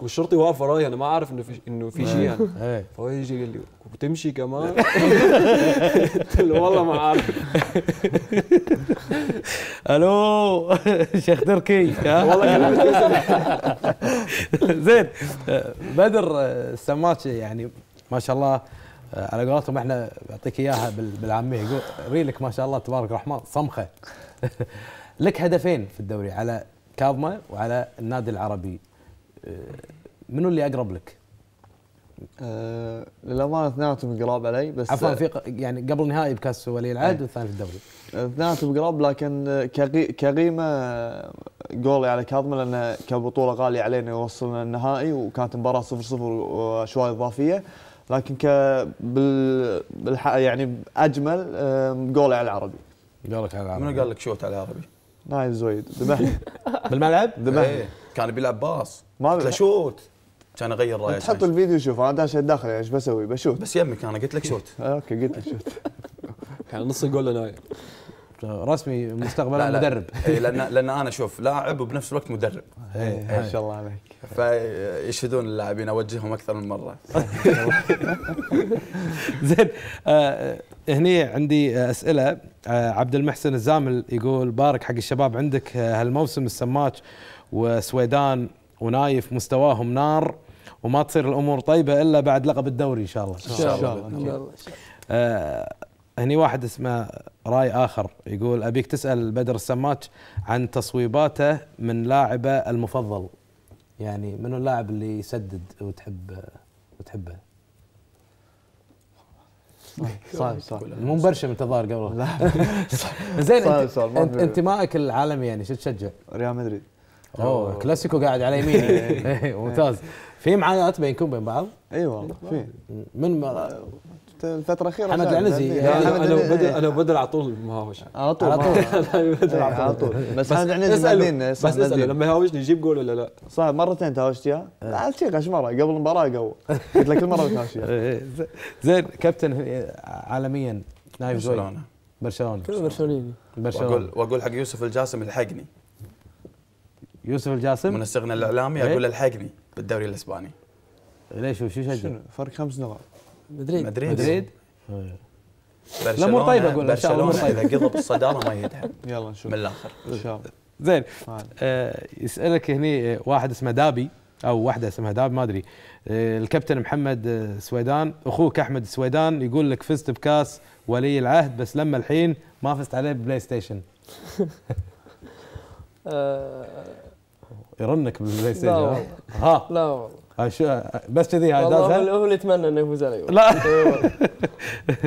والشرطي واقف وراي انا ما اعرف انه في انه في شيء إيه. يعني. إيه. فهو يجي قال لي وبتمشي كمان قلت له والله ما عارف الو شيخ تركي والله [laughs] زين بدر السماشي يعني ما شاء الله آه، على قولتهم احنا بعطيك اياها بالعاميه يقول ريلك ما شاء الله تبارك الرحمن صمخه [laughs] لك هدفين في الدوري على كاظمه وعلى النادي العربي آه، منو اللي اقرب لك؟ آه، للامانه اثنيناتهم قراب علي بس عفوا في يعني قبل نهائي بكاس ولي العهد إيه. والثاني في الدوري اثنيناتهم قراب لكن كقيمه جولي على كاظمه لانه كبطوله غاليه علينا وصلنا النهائي وكانت مباراه 0 0 واشواء اضافيه لكن ك بال يعني اجمل جولة على العربي قالك على العربي منو قال لك شوت على العربي؟ نايف زويد ذبحني [laughs] بالملعب؟ [laughs] ذبحني ايه كان بيلعب باص ما قلت له شوت كان اغير رايي تحط الفيديو شوف انا داش داخل ايش بسوي بشوت بس يمك انا قلت لك شوت [laughs] اوكي قلت لك شوت كان نص الجول نايف رسمي مستقبلا لا مدرب إيه، لان لان انا اشوف لاعب وبنفس الوقت مدرب إيه، إيه. ما شاء الله عليك فيشهدون اللاعبين اوجههم اكثر من مره [laughs] زين آه هني عندي اسئله آه عبد المحسن الزامل يقول بارك حق الشباب عندك آه، هالموسم السماج وسويدان ونايف مستواهم نار وما تصير الامور طيبه الا بعد لقب الدوري ان شاء الله ان شاء الله, إن شاء الله. إن شاء الله. آه، هني واحد اسمه راي اخر يقول ابيك تسال بدر السماك عن تصويباته من لاعبه المفضل يعني منو اللاعب اللي يسدد وتحب وتحبه؟ صعب [laughs] صعب مو مبرشم [laughs] انت ظاهر قبل لا زين انت انتمائك العالمي يعني شو تشجع؟ ريال مدريد اوه كلاسيكو قاعد على يميني [laughs] إيه، ممتاز في معاناه بينكم وبين بعض؟ اي والله في من الفتره الاخيره حمد العنزي يعني انا وبدر انا وبدر على طول مهاوش على طول على طول [laughs] إيه، بس حمد العنزي بعدين بس لما يهاوشني يجيب جول ولا لا؟ صح مرتين تهاوشت اياه عاد شيخ مره قبل المباراه قوي قلت لك كل مره بتهاوش [laughs] إيه، إيه. زين كابتن عالميا نايف برشلونه برشلونه كل برشلوني برشلونه واقول واقول حق يوسف الجاسم الحقني يوسف الجاسم منسقنا الاعلامي اقول الحقني بالدوري الاسباني ليش شو شجع؟ فرق خمس نقاط مدريد مدريد, مدريد. الامور طيبه اقول ان شاء الله طيب. اذا قضب الصداره ما يذهب [laughs] يلا نشوف من الاخر ان شاء الله [laughs] زين آه يسالك هني آه، واحد اسمه دابي او واحده اسمها دابي ما ادري آه الكابتن محمد آه، سويدان اخوك احمد سويدان يقول لك فزت بكاس ولي العهد بس لما الحين ما فزت عليه ببلاي ستيشن [laughs] يرنك بالبلاي ستيشن ها لا والله بس كذي هاي والله هو اللي يتمنى انه يفوز علي لا [laughs] إيه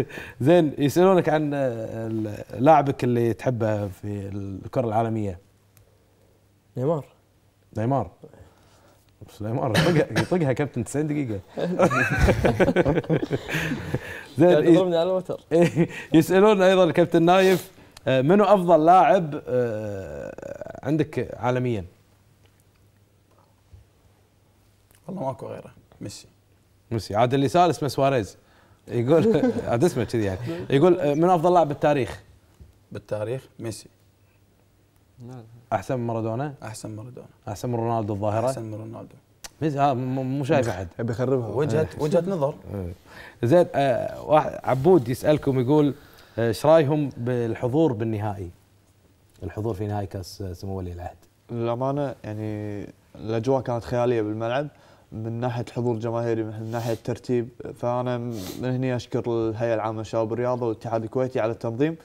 [laughs] زين يسالونك عن لاعبك اللي تحبه في الكره العالميه نيمار نيمار بس نيمار يطقها كابتن 90 دقيقة [laughs] زين يضربني على الوتر يسألون ايضا الكابتن نايف آه، منو افضل لاعب آه، عندك عالميا؟ والله ماكو غيره ميسي ميسي عاد اللي سال اسمه سواريز يقول [laughs] عاد اسمه كذي يعني يقول من افضل لاعب بالتاريخ بالتاريخ ميسي احسن من مارادونا احسن من مارادونا احسن من رونالدو الظاهره احسن من رونالدو ميسي ها آه، مو شايف احد ابي اخربها وجهه [laughs] وجهه نظر [laughs] زين آه، واحد عبود يسالكم يقول آه، ايش رايهم بالحضور بالنهائي؟ الحضور في نهائي كاس سمو ولي العهد. للامانه يعني الاجواء كانت خياليه بالملعب من ناحيه حضور جماهيري من ناحيه ترتيب فانا من هنا اشكر الهيئه العامه للشباب الرياضه والاتحاد الكويتي على التنظيم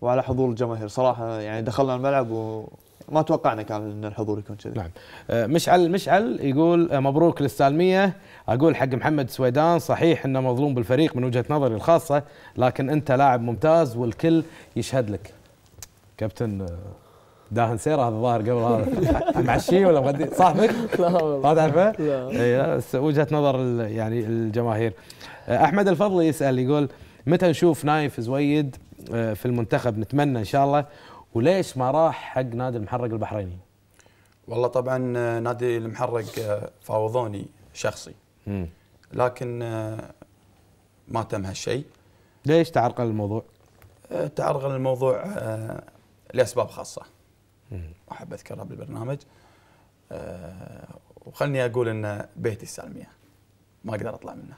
وعلى حضور الجماهير صراحه يعني دخلنا الملعب و ما توقعنا كان ان الحضور يكون كذي نعم آه، مشعل مشعل يقول آه، مبروك للسالميه اقول حق محمد سويدان صحيح انه مظلوم بالفريق من وجهه نظري الخاصه لكن انت لاعب ممتاز والكل يشهد لك كابتن آه، داهن سيره هذا الظاهر قبل هذا [laughs] معشي ولا مغدي صاحبك؟ [laughs] لا والله ما تعرفه؟ لا اي وجهه نظر يعني الجماهير آه، احمد الفضل يسال يقول متى نشوف نايف زويد آه، في المنتخب نتمنى ان شاء الله وليش ما راح حق نادي المحرق البحريني؟ والله طبعا آه، نادي المحرق فاوضوني شخصي لكن ما تم هالشيء ليش تعرقل الموضوع؟ تعرقل الموضوع لاسباب خاصه احب اذكرها بالبرنامج أه وخلني اقول ان بيتي السالميه ما اقدر اطلع منه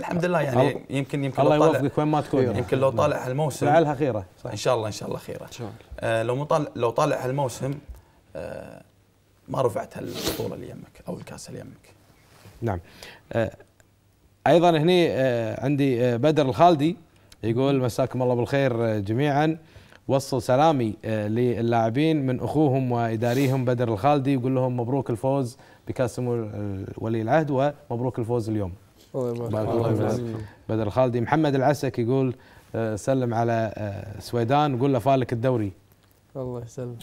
الحمد لله يعني يمكن يمكن الله يوفقك وين ما تكون يمكن لو نعم. طالع هالموسم لعلها خيره صح. ان شاء الله ان شاء الله خيره ان شاء الله آه لو طالع لو طالع هالموسم آه ما رفعت هالبطوله اللي يمك او الكاس اللي يمك نعم آه ايضا هني آه عندي آه بدر الخالدي يقول مساكم الله بالخير آه، جميعا وصل سلامي آه، للاعبين من اخوهم واداريهم بدر الخالدي يقول لهم مبروك الفوز بكاس آه، ولي العهد ومبروك الفوز اليوم الله يبارك بدر الخالدي محمد العسك يقول آه، سلم على سويدان قول له فالك الدوري الله يسلمك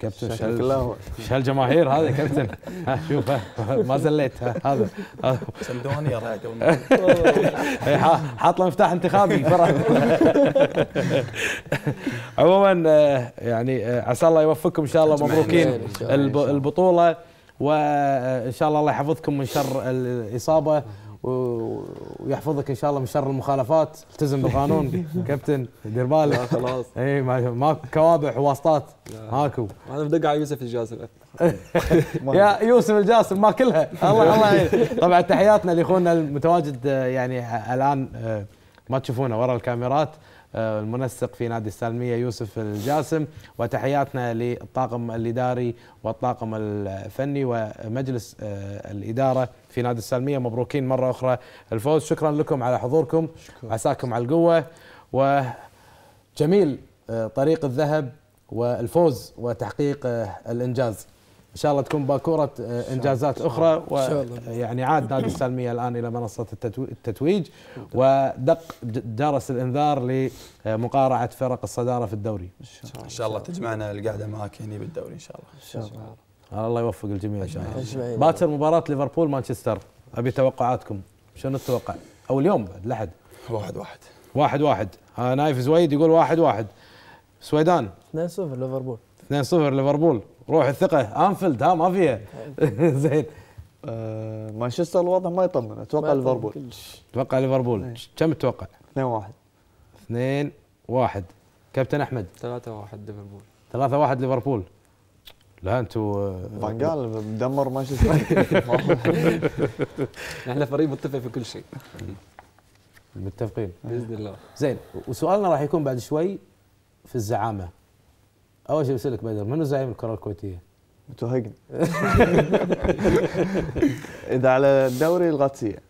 كابتن ايش هالجماهير هذه كابتن شوف ما زليت هذا سندوني يا راجل [laughs] إيه، حاط له مفتاح انتخابي [laughs] عموما آه، يعني آه، عسى الله يوفقكم ان شاء الله مبروكين البطوله وان آه، شاء الله الله يحفظكم من شر الاصابه ويحفظك ان شاء الله من شر المخالفات التزم بالقانون [laughs] كابتن دير بالك خلاص اي ماكو كوابح وواسطات ماكو انا بدق على يوسف الجاسم [laughs] [laughs] يا يوسف الجاسم ما كلها الله الله يعين طبعا تحياتنا لاخونا المتواجد آه، يعني الان آه، ما تشوفونه ورا الكاميرات آه، المنسق في نادي السالمية يوسف الجاسم وتحياتنا للطاقم الإداري والطاقم الفني ومجلس الإدارة في نادي السالميه مبروكين مره اخرى الفوز شكرا لكم على حضوركم شكرا. عساكم على القوه وجميل آه، طريق الذهب والفوز وتحقيق آه، الانجاز ان شاء الله تكون باكوره آه، انجازات اخرى ويعني عاد نادي السالميه الان الى منصه التتويج ودق جرس الانذار لمقارعه فرق الصداره في الدوري ان شاء الله تجمعنا القعده معك هنا بالدوري ان شاء الله ان شاء الله الله يوفق الجميع ان شاء الله باكر مباراه ليفربول مانشستر ابي توقعاتكم شنو تتوقع؟ او اليوم بعد الاحد واحد واحد واحد واحد ها آه، نايف زويد يقول واحد واحد سويدان 2-0 ليفربول 2-0 ليفربول روح الثقه انفيلد ها ما فيها [laughs] زين آه، مانشستر الوضع ما يطمن اتوقع ليفربول اتوقع ليفربول إيه. كم تتوقع؟ 2-1 2 1 كابتن احمد 3-1 ليفربول 3-1 ليفربول لا انتوا آه، فانجال مدمر دمر مانشستر [laughs] [laughs] نحن فريق متفق في كل شيء متفقين باذن الله زين وسؤالنا راح يكون بعد شوي في الزعامه اول شيء بسالك بدر منو زعيم الكره الكويتيه؟ متوهقن [laughs] اذا على الدوري الغطسيه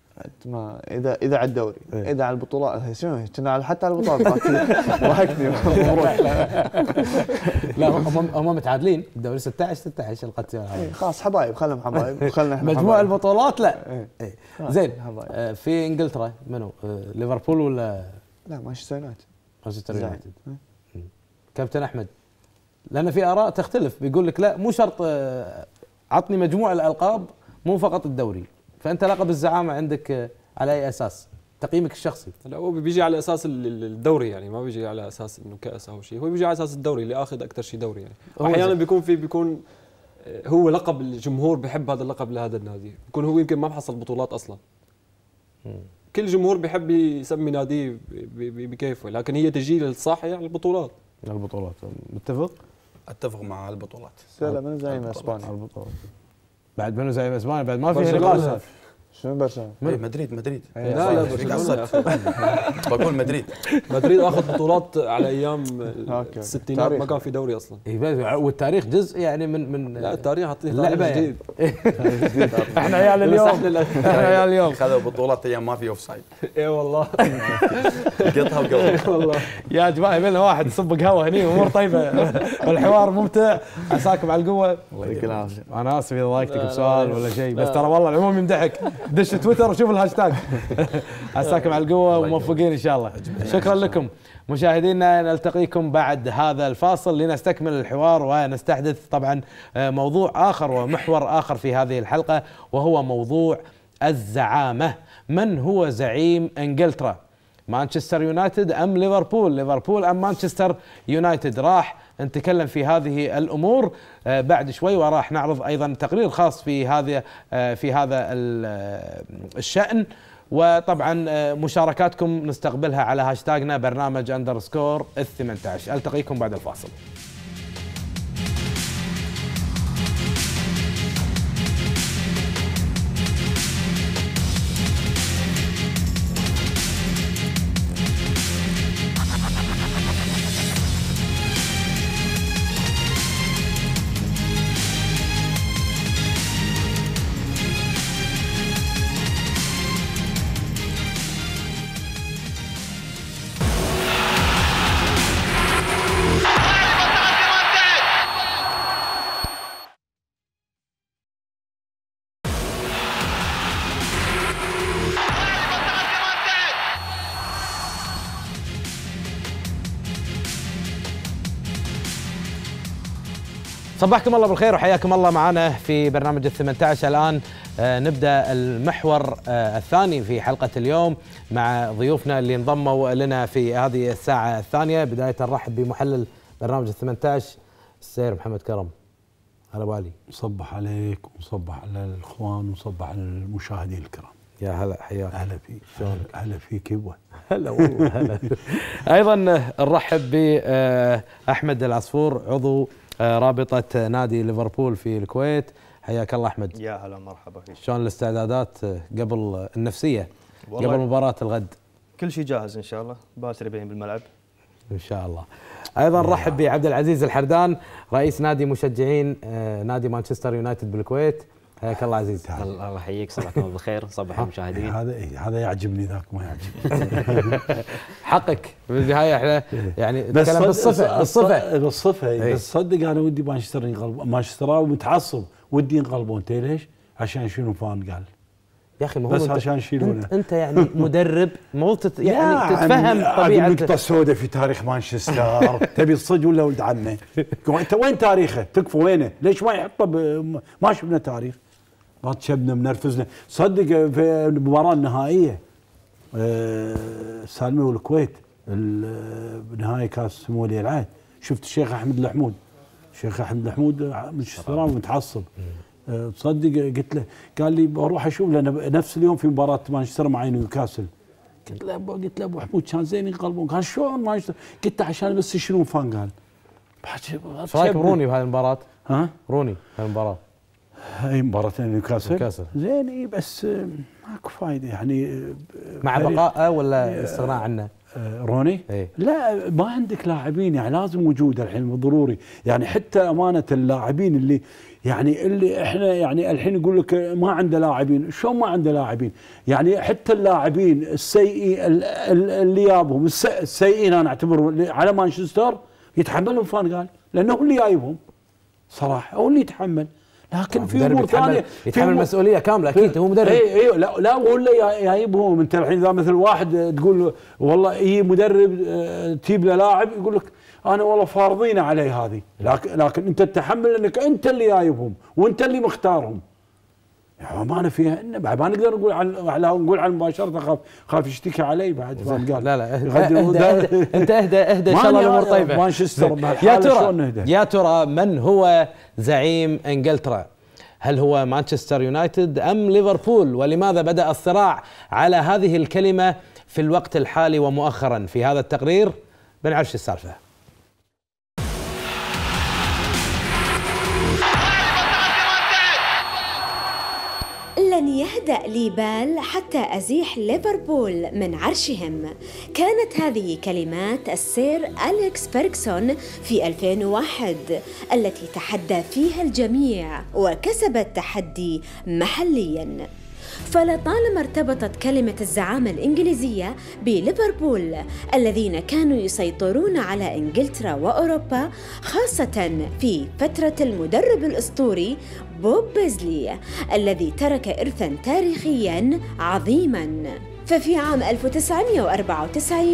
ما اذا اذا على الدوري إيه. اذا على البطولات كنا حتى على البطولات ضحكتني مبروك [laughs] لا هم متعادلين الدوري 16 16 القتال خلاص حبايب خلهم حبايب إيه. خلنا احنا مجموع البطولات لا إيه. زين آه، في انجلترا منو آه، ليفربول ولا لا مانشستر يونايتد مانشستر يونايتد كابتن احمد لان في اراء تختلف بيقول لك لا مو شرط آه، عطني مجموع الالقاب مو فقط الدوري فانت لقب الزعامه عندك آه، على اي اساس؟ تقييمك الشخصي لا هو بيجي على اساس الدوري يعني ما بيجي على اساس انه كاس او شيء هو بيجي على اساس الدوري اللي اخذ اكثر شيء دوري يعني احيانا بيكون في بيكون آه، هو لقب الجمهور بحب هذا اللقب لهذا النادي بيكون هو يمكن ما محصل بطولات اصلا م. كل جمهور بحب يسمي ناديه بكيفه لكن هي تجي للصاحي يعني، على البطولات البطولات متفق؟ اتفق مع البطولات سلام من زي اسبانيا البطولات بعد منو زي ما بعد ما في طيب، نقاش شنو برشلونه؟ مدريد مدريد إيه، لا لا برشلونه [laughs] بقول مدريد مدريد اخذ بطولات على ايام الستينات ما كان في دوري اصلا إيه، والتاريخ جزء يعني من من لا التاريخ لعبه يعني. جديد إيه. [laughs] احنا عيال اليوم احنا عيال اليوم خذوا بطولات ايام ما في اوف سايد اي والله [laughs] قطها وقطها والله يا جماعه يبي لنا واحد يصب قهوه هني امور طيبه الحوار ممتع عساكم على القوه الله يعطيك العافيه انا اسف اذا ضايقتك بسؤال ولا شيء بس ترى والله العموم يمدحك دش تويتر وشوف الهاشتاج [laughs] عساكم على القوه وموفقين ان شاء الله شكرا لكم مشاهدينا نلتقيكم بعد هذا الفاصل لنستكمل الحوار ونستحدث طبعا آه، موضوع اخر ومحور اخر في هذه الحلقه وهو موضوع الزعامه من هو زعيم انجلترا مانشستر يونايتد ام ليفربول ليفربول ام مانشستر يونايتد راح نتكلم في هذه الامور آه، بعد شوي وراح نعرض ايضا تقرير خاص في هذا آه، في هذا آه، الشان وطبعا مشاركاتكم نستقبلها على هاشتاجنا برنامج اندرسكور ال 18 التقيكم بعد الفاصل صباحكم الله بالخير وحياكم الله معنا في برنامج ال 18 الان آه، نبدا المحور آه، الثاني في حلقه اليوم مع ضيوفنا اللي انضموا لنا في هذه الساعه الثانيه بدايه نرحب بمحلل برنامج ال 18 السير محمد كرم هلا بالي صبح عليك وصبح على الاخوان وصبح على المشاهدين الكرام يا هلا حياك هلا فيك شلونك هلا فيك يبا هلا والله هلا [laughs] ايضا نرحب باحمد آه، العصفور عضو آه، رابطه نادي ليفربول في الكويت حياك الله احمد يا هلا مرحبا فيك شلون الاستعدادات قبل النفسيه قبل مباراه الغد كل شيء جاهز ان شاء الله باكر بين بالملعب ان شاء الله ايضا رحب بعبد العزيز الحردان رئيس نادي مشجعين آه، نادي مانشستر يونايتد بالكويت حياك الله عزيز تعال الله يحييك صباحكم [laughs] بالخير صباح المشاهدين هذا إيه هذا يعجبني ذاك ما يعجبني [laughs] حقك بالنهايه احنا [laughs] إيه. يعني نتكلم بالصفه بالصفه بالصفه إيه. إيه. بس صدق انا ودي مانشستر ينغلب مانشستر ومتعصب ودي ينغلبون تدري ليش؟ عشان شنو فان قال يا اخي ما هو بس عشان يشيلونه انت, يعني مدرب مو يعني تتفهم طبيعه نقطه سوداء في تاريخ مانشستر تبي الصج ولا ولد عمه؟ انت وين تاريخه؟ تكفى وينه؟ ليش ما يحطه ما شفنا تاريخ؟ رتشبنا منرفزنا صدق في المباراه النهائيه آه، سالمي والكويت بنهاية كاس سمو ولي العهد شفت الشيخ احمد الحمود الشيخ احمد الحمود مش متعصب آه، تصدق قلت له قال لي بروح اشوف لان نفس اليوم في مباراه مانشستر مع نيوكاسل قلت له قلت له ابو حمود كان زين ينقلبون قال شلون مانشستر قلت له عشان بس يشيلون فان قال ايش رايك بروني بهذه المباراه؟ ها؟ روني بهذه المباراه اي مباراة نيوكاسل نيوكاسل زين اي بس ماكو فايده يعني مع بقائه ولا آه، استغناء عنه؟ آه، روني؟ ايه؟ لا ما عندك لاعبين يعني لازم وجوده الحين ضروري يعني حتى امانه اللاعبين اللي يعني اللي احنا يعني الحين يقول لك ما عنده لاعبين شلون ما عنده لاعبين يعني حتى اللاعبين السيئين اللي يابهم السيئين انا اعتبرهم على مانشستر يتحملهم فان قال لانه هو اللي جايبهم صراحه هو اللي يتحمل لكن آه، في امور ثانيه يتحمل م... مسؤوليه كامله اكيد هو مدرب اي اي لا لا ولا جايب هو انت الحين اذا مثل واحد تقول والله اي مدرب آه، تجيب له لاعب يقول لك انا والله فارضينه علي هذه لكن لكن انت تتحمل انك انت اللي جايبهم وانت اللي مختارهم يعني انا فيها ان بعد ما نقدر نقول عن نقول عن مباشره خاف خاف يشتكي علي بعد ما قال لا لا اهدى اهدى انت اهدى اهدى ان شاء الله الامور طيبه مانشستر يا ترى يا ترى من هو زعيم انجلترا؟ هل هو مانشستر يونايتد ام ليفربول؟ ولماذا بدا الصراع على هذه الكلمه في الوقت الحالي ومؤخرا في هذا التقرير؟ بنعرف السالفه. لن يهدأ لي بال حتى أزيح ليفربول من عرشهم كانت هذه كلمات السير أليكس فيرغسون في 2001 التي تحدى فيها الجميع وكسب التحدي محلياً فلطالما ارتبطت كلمة الزعامة الإنجليزية بليفربول الذين كانوا يسيطرون على إنجلترا وأوروبا خاصة في فترة المدرب الأسطوري بوب بيزلي الذي ترك إرثا تاريخيا عظيما ففي عام 1994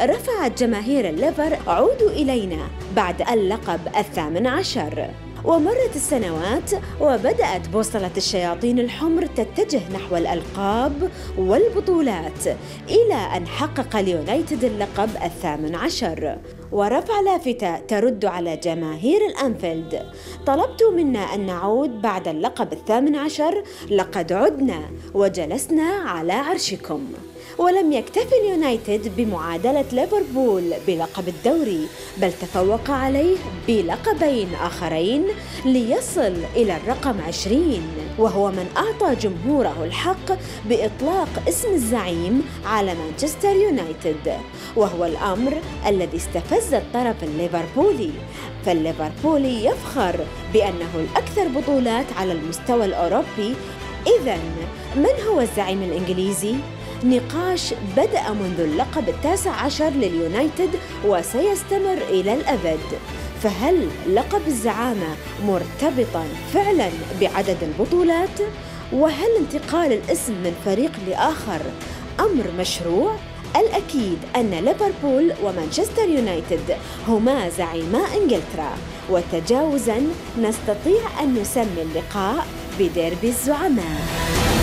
رفعت جماهير الليفر عودوا إلينا بعد اللقب الثامن عشر ومرت السنوات وبدأت بوصلة الشياطين الحمر تتجه نحو الألقاب والبطولات إلى أن حقق اليونايتد اللقب الثامن عشر ورفع لافتة ترد على جماهير الأنفيلد طلبت منا أن نعود بعد اللقب الثامن عشر لقد عدنا وجلسنا على عرشكم ولم يكتف اليونايتد بمعادلة ليفربول بلقب الدوري بل تفوق عليه بلقبين آخرين ليصل إلى الرقم 20 وهو من أعطى جمهوره الحق بإطلاق اسم الزعيم على مانشستر يونايتد وهو الأمر الذي استفز الطرف الليفربولي فالليفربولي يفخر بأنه الأكثر بطولات على المستوى الأوروبي إذا من هو الزعيم الإنجليزي؟ نقاش بدأ منذ اللقب التاسع عشر لليونايتد وسيستمر إلى الأبد فهل لقب الزعامة مرتبطا فعلا بعدد البطولات؟ وهل انتقال الاسم من فريق لآخر أمر مشروع؟ الأكيد أن ليفربول ومانشستر يونايتد هما زعيما إنجلترا وتجاوزا نستطيع أن نسمي اللقاء بديربي الزعماء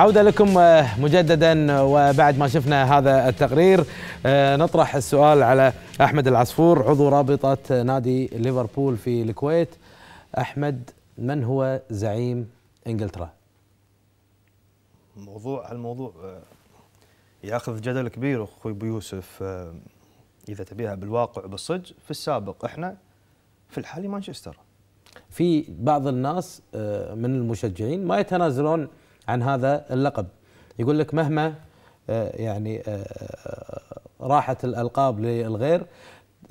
عودة لكم آه، مجددا وبعد ما شفنا هذا التقرير آه، نطرح السؤال على أحمد العصفور عضو رابطة نادي ليفربول في الكويت أحمد من هو زعيم إنجلترا؟ موضوع الموضوع آه، ياخذ جدل كبير اخوي ابو يوسف اذا تبيها بالواقع بالصدق في السابق احنا في الحالي مانشستر في بعض الناس من المشجعين ما يتنازلون عن هذا اللقب يقول لك مهما آه، يعني آه، راحت الألقاب للغير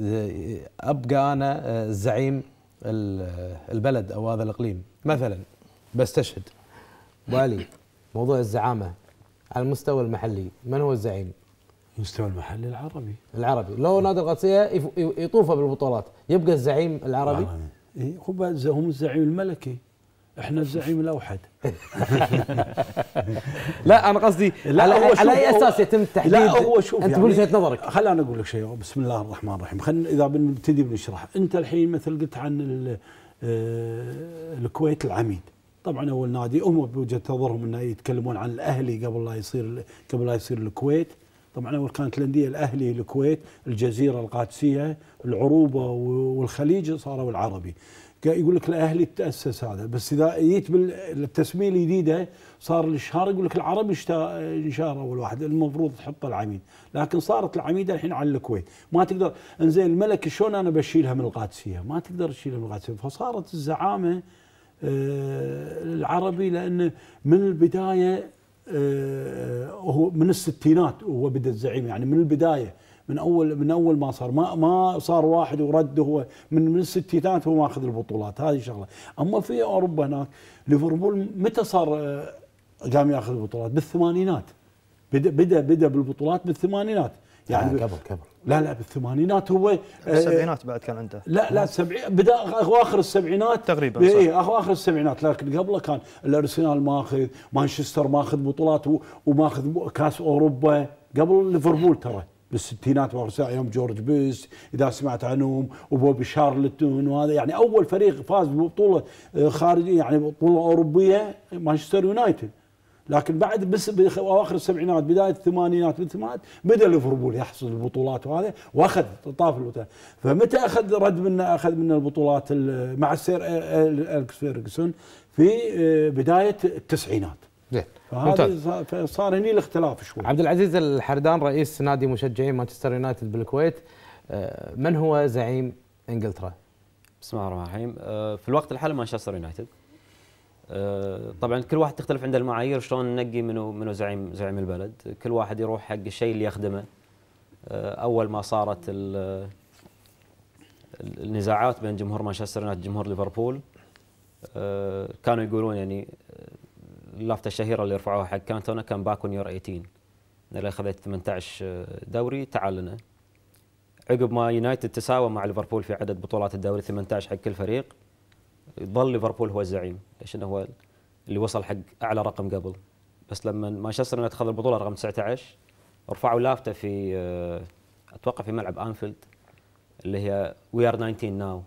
آه، أبقى أنا زعيم البلد أو هذا الإقليم مثلا بستشهد بالي موضوع الزعامة على المستوى المحلي من هو الزعيم؟ المستوى المحلي العربي العربي لو نادي القادسية يطوفه بالبطولات يبقى الزعيم العربي؟ العربي. إيه، هم الزعيم الملكي احنا الزعيم الاوحد [laughs] لا انا قصدي لا على, على اي اساس يتم تحديد لا هو شوف انت من يعني وجهه نظرك خل انا اقول لك شيء بسم الله الرحمن الرحيم خلينا اذا بنبتدي بنشرح انت الحين مثل قلت عن آه، الكويت العميد طبعا اول نادي هم بوجهه نظرهم انه يتكلمون عن الاهلي قبل لا يصير قبل لا يصير الكويت طبعا اول كانت الانديه الاهلي الكويت الجزيره القادسيه العروبه والخليج صاروا العربي يقول لك الاهلي تاسس هذا بس اذا جيت بالتسميه الجديده صار الاشهار يقول لك العربي انشار اول واحد المفروض تحط العميد لكن صارت العميده الحين على الكويت ما تقدر انزين الملك شلون انا بشيلها من القادسيه ما تقدر تشيلها من القادسيه فصارت الزعامه آه، العربي لان من البدايه آه، هو من الستينات هو بدا الزعيم يعني من البدايه من اول من اول ما صار ما ما صار واحد ورد هو من من الستينات هو ماخذ البطولات هذه شغله اما في اوروبا هناك ليفربول متى صار آه، قام ياخذ البطولات بالثمانينات بدا بدا بدا بالبطولات بالثمانينات آه، يعني قبل قبل لا لا بالثمانينات هو آه، السبعينات بعد كان عنده لا لا سبعي بدا اواخر السبعينات تقريبا اي اواخر إيه، السبعينات لكن قبله كان الارسنال ماخذ مانشستر ماخذ بطولات وماخذ كاس اوروبا قبل ليفربول ترى بالستينات ساعه يوم جورج بيس اذا سمعت عنهم وبوبي شارلتون وهذا يعني اول فريق فاز ببطوله آه، خارجيه يعني بطوله اوروبيه مانشستر يونايتد لكن بعد بس باواخر السبعينات بدايه الثمانينات بالثمانينات بدا ليفربول يحصل البطولات وهذا واخذ طاف فمتى اخذ رد منه اخذ منه البطولات مع السير آه، آه، الكس فيرجسون في بدايه التسعينات زين فهذا صار هني الاختلاف شوي عبد العزيز الحردان رئيس نادي مشجعين مانشستر يونايتد بالكويت آه، من هو زعيم انجلترا؟ بسم الله الرحمن الرحيم آه، في الوقت الحالي مانشستر يونايتد آه، طبعا كل واحد تختلف عنده المعايير شلون ننقي منو منو زعيم زعيم البلد كل واحد يروح حق الشيء اللي يخدمه اول ما صارت النزاعات بين جمهور مانشستر يونايتد وجمهور ليفربول كانوا يقولون يعني اللافته الشهيره اللي رفعوها حق كانتونا كان باك ون يور 18 اللي خذيت 18 آه، دوري تعال لنا عقب ما يونايتد تساوى مع ليفربول في عدد بطولات الدوري 18 حق كل فريق ظل ليفربول هو الزعيم ليش انه هو اللي وصل حق اعلى رقم قبل بس لما مانشستر يونايتد خذ البطوله رقم 19 رفعوا لافته في آه، اتوقع في ملعب انفيلد اللي هي وي ار 19 ناو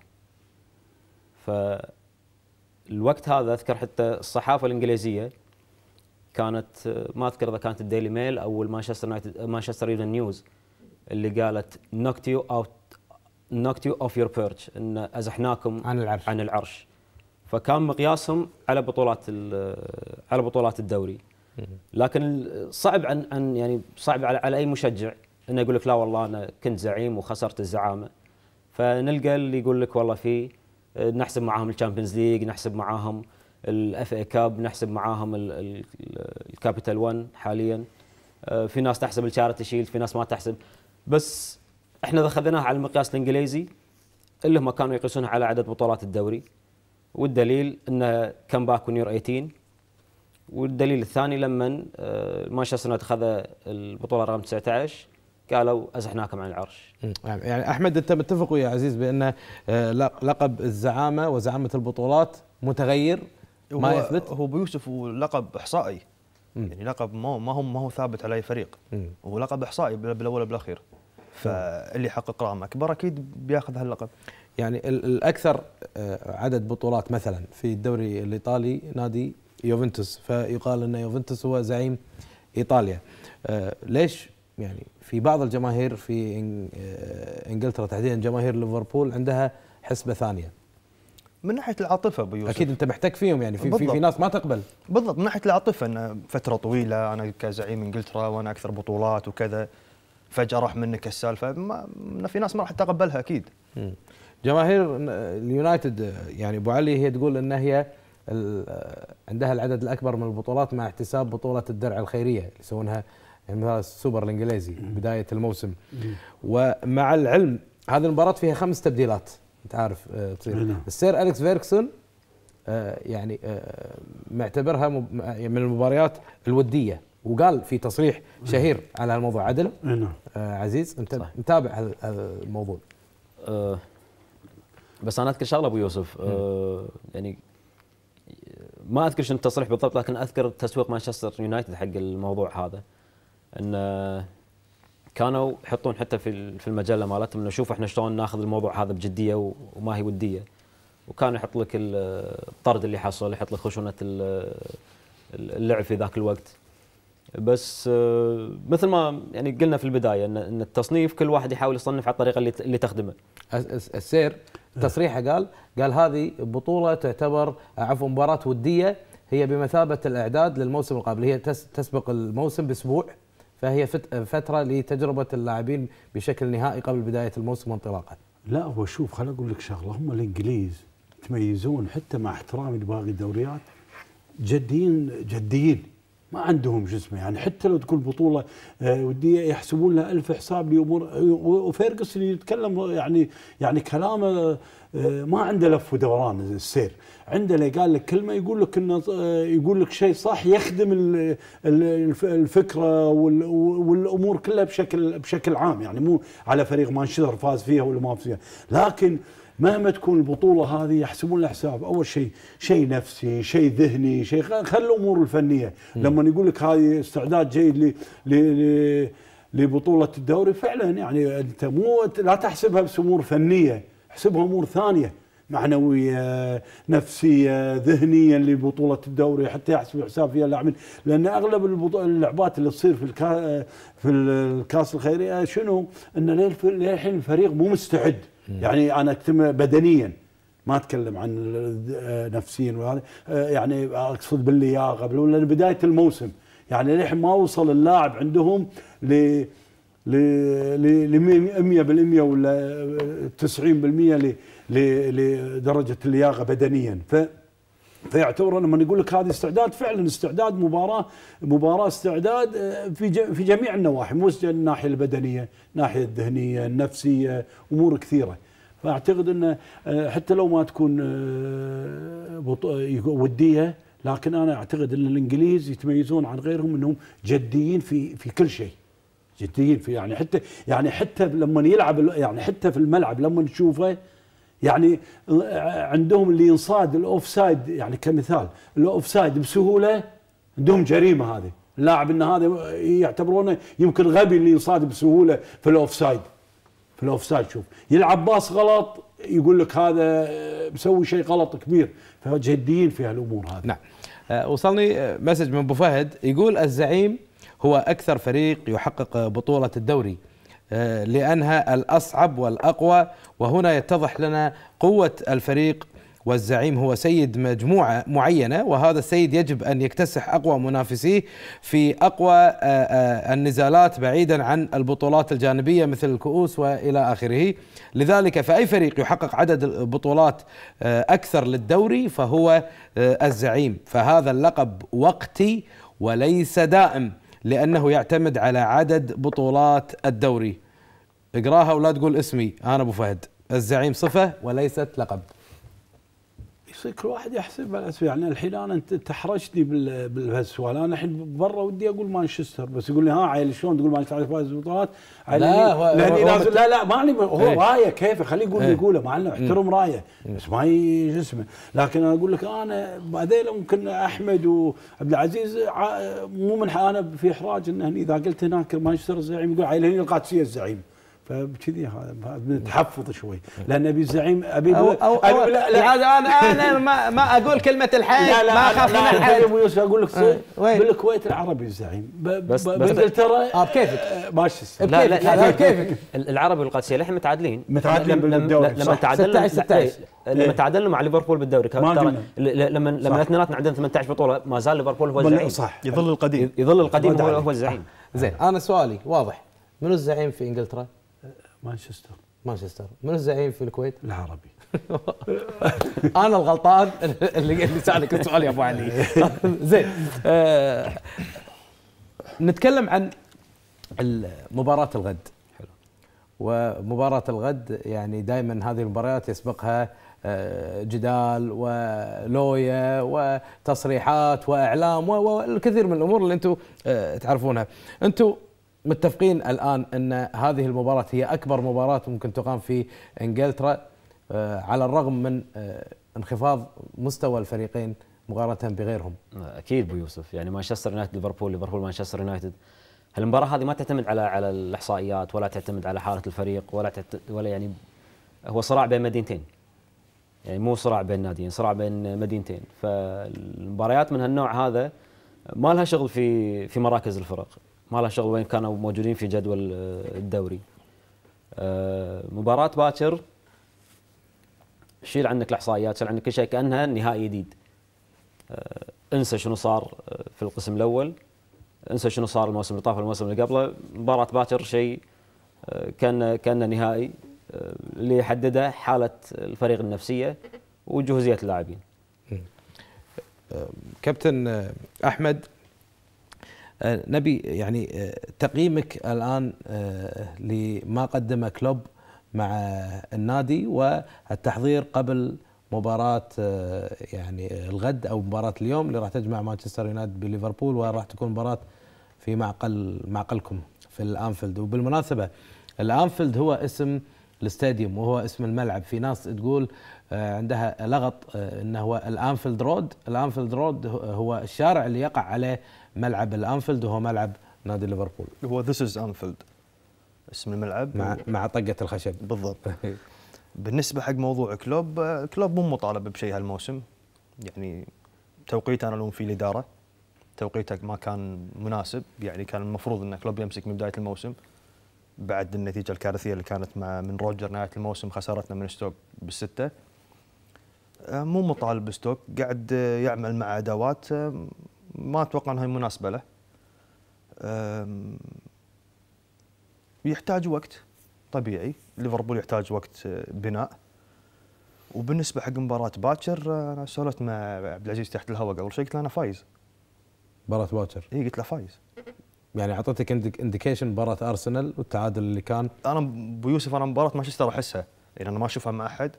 ف الوقت هذا اذكر حتى الصحافه الانجليزيه كانت آه، ما اذكر اذا كانت الديلي ميل او المانشستر يونايتد آه، مانشستر ايفن نيوز اللي قالت نوكت يو اوت نوكت يو اوف يور بيرتش ان ازحناكم عن العرش عن العرش فكان مقياسهم على بطولات آه، على بطولات الدوري لكن صعب عن ان يعني صعب على, على اي مشجع انه يقول لك لا والله انا كنت زعيم وخسرت الزعامه فنلقى اللي يقول لك والله في آه، نحسب معاهم الشامبيونز ليج نحسب معاهم الاف اي كاب نحسب معاهم الكابيتال 1 حاليا آه، في ناس تحسب الشارتي شيلد في ناس ما تحسب بس احنا اذا اخذناها على المقياس الانجليزي اللي هم كانوا يقيسونها على عدد بطولات الدوري والدليل انه كم باك ونيور 18 والدليل الثاني لما مانشستر آه، يونايتد خذ البطوله رقم 19 قالوا ازحناكم عن العرش. يعني-, يعني احمد انت متفق ويا عزيز بان آه، لقب الزعامه وزعامه البطولات متغير ما يثبت؟ هو ابو يوسف لقب احصائي م. يعني لقب ما هو ما هو ما هو ثابت على اي فريق م. هو لقب احصائي بالاول بالاخير فاللي يحقق رقم اكبر اكيد بياخذ هاللقب. يعني الاكثر آه، عدد بطولات مثلا في الدوري الايطالي نادي يوفنتوس فيقال ان يوفنتوس هو زعيم ايطاليا آه، ليش يعني في بعض الجماهير في آه، انجلترا تحديدا جماهير ليفربول عندها حسبه ثانيه من ناحيه العاطفه ابو يوسف اكيد انت محتك فيهم يعني في في, في ناس ما تقبل بالضبط من ناحيه العاطفه ان فتره طويله انا كزعيم انجلترا وانا اكثر بطولات وكذا فجاه راح منك السالفه ما في ناس ما راح تتقبلها اكيد جماهير اليونايتد يعني ابو علي هي تقول ان هي عندها العدد الاكبر من البطولات مع احتساب بطوله الدرع الخيريه يسوونها يعني هذا السوبر الانجليزي بدايه الموسم ومع العلم هذه المباراه فيها خمس تبديلات انت عارف آه، تصير نعم. السير اليكس فيركسون آه، يعني آه، معتبرها يعني من المباريات الوديه وقال في تصريح نعم. شهير على الموضوع عدل نعم. عزيز انت متابع هذا الموضوع أه بس انا اذكر شغله ابو يوسف أه يعني ما اذكر شنو التصريح بالضبط لكن اذكر تسويق مانشستر يونايتد حق الموضوع هذا ان آه، كانوا يحطون حتى في في المجله مالتهم انه شوف احنا شلون ناخذ الموضوع هذا بجديه وما هي وديه وكان يحط لك الطرد اللي حصل يحط لك خشونه اللعب في ذاك الوقت بس آه، مثل ما يعني قلنا في البدايه ان التصنيف كل واحد يحاول يصنف على الطريقه اللي اللي تخدمه. السير تصريحه قال قال هذه بطوله تعتبر آه، عفوا مباراه وديه هي بمثابه الاعداد للموسم القادم هي تسبق الموسم باسبوع فهي فتره لتجربه اللاعبين بشكل نهائي قبل بدايه الموسم وانطلاقه. لا هو شوف خليني اقول لك شغله هم الانجليز يتميزون حتى مع احترامي لباقي الدوريات جديين جديين ما عندهم شو اسمه يعني حتى لو تكون بطوله آه، وديه يحسبون لها ألف حساب لامور آه، وفيرجسون يتكلم يعني يعني كلامه آه، ما عنده لف ودوران السير عنده اللي قال لك كلمه يقول لك انه يقول لك شيء صح يخدم الفكره والامور كلها بشكل بشكل عام يعني مو على فريق مانشستر فاز فيها ولا ما فاز فيها لكن مهما تكون البطولة هذه يحسبون لها حساب أول شيء شيء نفسي شيء ذهني شيء خل الأمور الفنية لما يقول لك هذه استعداد جيد ل... لبطولة الدوري فعلا يعني أنت مو لا تحسبها بس أمور فنية احسبها أمور ثانية معنويه نفسيه ذهنية لبطوله الدوري حتى يحسب حساب فيها اللاعبين لان اغلب اللعبات اللي تصير في في الكاس الخيريه آه، شنو ان للحين الفريق مو مستعد يعني انا اكتمل بدنيا ما اتكلم عن نفسيا وهذا آه، يعني اقصد باللياقه ولا بدايه الموسم يعني للحين ما وصل اللاعب عندهم ل ل 100% ولا 90% لدرجه اللياقه بدنيا ف فيعتبر لما يقول لك هذا استعداد فعلا استعداد مباراه مباراه استعداد آه، في في جميع النواحي مو الناحيه البدنيه، الناحيه الذهنيه، النفسيه، امور كثيره. فاعتقد انه آه، حتى لو ما تكون آه، وديه لكن انا اعتقد ان الانجليز يتميزون عن غيرهم انهم جديين في في كل شيء. جديين في يعني حتى يعني حتى لما يلعب يعني حتى في الملعب لما نشوفه يعني آه، عندهم اللي ينصاد الاوف سايد يعني كمثال الاوف سايد بسهوله عندهم جريمه هذه اللاعب ان هذا يعتبرونه يمكن غبي اللي ينصاد بسهوله في الاوف سايد في الاوف سايد شوف يلعب باص غلط يقول لك هذا آه، مسوي شيء غلط كبير فجديين في هالامور هذه نعم آه، وصلني مسج من ابو فهد يقول الزعيم هو أكثر فريق يحقق بطولة الدوري آه، لأنها الأصعب والأقوى وهنا يتضح لنا قوة الفريق والزعيم هو سيد مجموعة معينة وهذا السيد يجب أن يكتسح أقوى منافسيه في أقوى آه، آه، النزالات بعيدا عن البطولات الجانبية مثل الكؤوس وإلى آخره لذلك فأي فريق يحقق عدد بطولات أكثر للدوري فهو الزعيم فهذا اللقب وقتي وليس دائم لأنه يعتمد على عدد بطولات الدوري اقراها ولا تقول اسمي أنا أبو فهد الزعيم صفة وليست لقب كل واحد يحسب يعني الحين انا انت تحرجتني بهالسؤال انا الحين برا ودي اقول مانشستر بس يقول لي ها عيل شلون تقول مانشستر عارف فايز بطولات لا لا, لا لا لا ماني هو ايه رايه كيفه خليه يقول ايه يقوله معلم احترم إيه. رايه بس ما جسمه لكن انا اقول لك انا بعدين ممكن احمد وعبد العزيز مو من انا في احراج ان اذا قلت هناك مانشستر الزعيم يقول عيل هني القادسيه الزعيم فبكذي هذا تحفظ شوي لان ابي الزعيم ابي أو أو أو لا لا انا انا ما, ما اقول كلمه الحين لا لا ما اخاف من احد ابو يوسف اقول لك بالكويت آه، العربي الزعيم بس بانجلترا آه، بكيفك آه، ماشي لا لا لا بكيفك العربي والقادسيه الحين متعادلين متعادلين بالدوري لما تعادلنا 16 16 إيه، لما إيه. تعادلنا مع ليفربول بالدوري لما لما اثنيناتنا عندنا 18 بطوله ما زال ليفربول هو الزعيم صح يظل القديم يظل القديم هو الزعيم زين انا سؤالي واضح منو الزعيم في انجلترا؟ مانشستر مانشستر من الزعيم في الكويت؟ العربي [laughs] انا الغلطان [laughs] اللي اللي سالك السؤال يا ابو علي [laughs] زين آه نتكلم عن مباراة الغد حلو ومباراة الغد يعني دائما هذه المباريات يسبقها آه، جدال ولوية وتصريحات واعلام والكثير من الامور اللي انتم آه، تعرفونها انتم متفقين الان ان هذه المباراه هي اكبر مباراه ممكن تقام في انجلترا آه، على الرغم من آه، انخفاض مستوى الفريقين مقارنه بغيرهم. اكيد ابو يوسف يعني مانشستر يونايتد ليفربول ليفربول مانشستر يونايتد المباراه هذه ما تعتمد على على الاحصائيات ولا تعتمد على حاله الفريق ولا ولا يعني هو صراع بين مدينتين. يعني مو صراع بين ناديين، صراع بين مدينتين، فالمباريات من هالنوع هذا ما لها شغل في في مراكز الفرق، ما لها شغل وين كانوا موجودين في جدول آه، الدوري آه، مباراة باكر شيل عنك الاحصائيات شيل عنك كل شيء كانها نهائي جديد آه، انسى شنو صار في القسم الاول انسى شنو صار الموسم اللي طاف والموسم اللي قبله مباراه باكر شيء كان كان نهائي اللي يحدده حاله الفريق النفسيه وجهوزيه اللاعبين كابتن احمد آه، نبي يعني آه، تقييمك الان آه، لما قدمه كلوب مع النادي والتحضير قبل مباراة يعني الغد او مباراة اليوم اللي راح تجمع مانشستر يونايتد بليفربول وراح تكون مباراة في معقل معقلكم في الانفيلد وبالمناسبة الانفيلد هو اسم الاستاديوم وهو اسم الملعب في ناس تقول عندها لغط انه هو الانفيلد رود الانفيلد رود هو الشارع اللي يقع عليه ملعب الانفيلد وهو ملعب نادي ليفربول هو ذيس از انفيلد اسم الملعب مع و... مع طقه الخشب بالضبط [laughs] بالنسبه حق موضوع كلوب كلوب مو مطالب بشيء هالموسم يعني توقيته انا الوم فيه الاداره توقيته ما كان مناسب يعني كان المفروض ان كلوب يمسك من بدايه الموسم بعد النتيجه الكارثيه اللي كانت مع من روجر نهايه الموسم خسارتنا من ستوك بالسته آه، مو مطالب بستوك قاعد آه، يعمل مع ادوات آه، ما اتوقع انها مناسبه له يحتاج وقت طبيعي ليفربول يحتاج وقت آه، بناء وبالنسبه حق مباراه باكر آه، انا سولت مع عبد العزيز تحت الهواء قبل شوي قلت له انا فايز مباراه باكر اي قلت له فايز يعني اعطيتك انديكيشن مباراه ارسنال والتعادل اللي كان انا ابو يوسف انا مباراه مانشستر احسها يعني انا ما اشوفها مع احد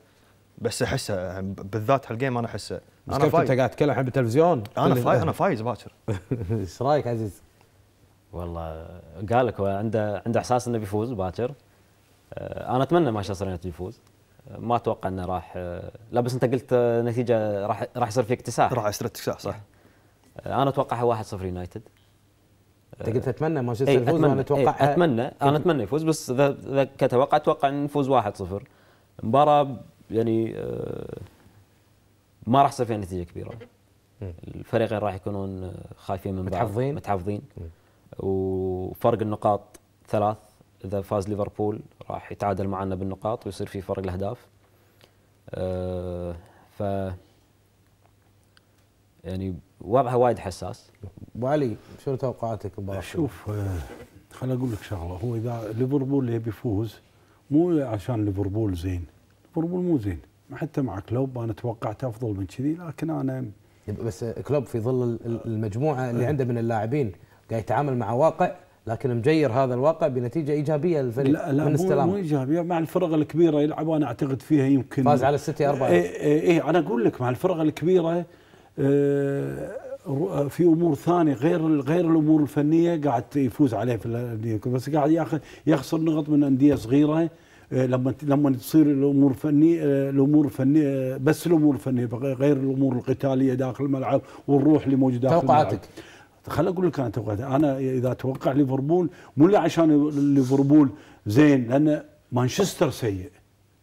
بس احسها يعني بالذات هالجيم انا احسه بس انا كيف انت قاعد تتكلم الحين بالتلفزيون انا فايز انا فايز باكر [laughs] ايش رايك عزيز؟ والله قال لك عنده عنده احساس انه بيفوز باكر آه، انا اتمنى مانشستر يونايتد يفوز آه، ما اتوقع انه راح آه، لا بس انت قلت نتيجه راح راح يصير في اكتساح راح يصير اكتساح صح انا اتوقعها 1-0 يونايتد انت قلت اتمنى مانشستر يفوز انا وانا اتوقع اتمنى انا اتمنى يفوز بس اذا كتوقع اتوقع نفوز 1-0 مباراه يعني آه، ما راح يصير فيها نتيجه كبيره الفريقين راح يكونون آه، خايفين من بعض متحفظين متحفظين وفرق النقاط ثلاث اذا فاز ليفربول راح يتعادل معنا بالنقاط ويصير في فرق الاهداف آه، ف يعني وضعها وايد حساس علي شنو توقعاتك المباراه شوف خليني اقول لك شغله هو اذا ليفربول يبي يفوز مو عشان ليفربول زين ليفربول مو زين حتى مع كلوب انا توقعت افضل من كذي لكن انا بس كلوب في ظل المجموعه اللي إيه. عنده من اللاعبين قاعد يتعامل مع واقع لكن مجير هذا الواقع بنتيجه ايجابيه للفريق لا لا من استلام. مو ايجابيه مع الفرق الكبيره يلعب انا اعتقد فيها يمكن فاز على السيتي 4 اي اي, اي انا اقول لك مع الفرق الكبيره آه، في امور ثانيه غير غير الامور الفنيه قاعد يفوز عليه في بس قاعد ياخذ يخسر نقط من انديه صغيره آه، لما لما تصير الامور فنيه آه، الامور فنيه آه، بس الامور الفنيه غير الامور القتاليه داخل الملعب والروح اللي موجوده داخل توقعاتك خل اقول لك انا توقعاتي انا اذا اتوقع ليفربول مو عشان ليفربول زين لان مانشستر سيء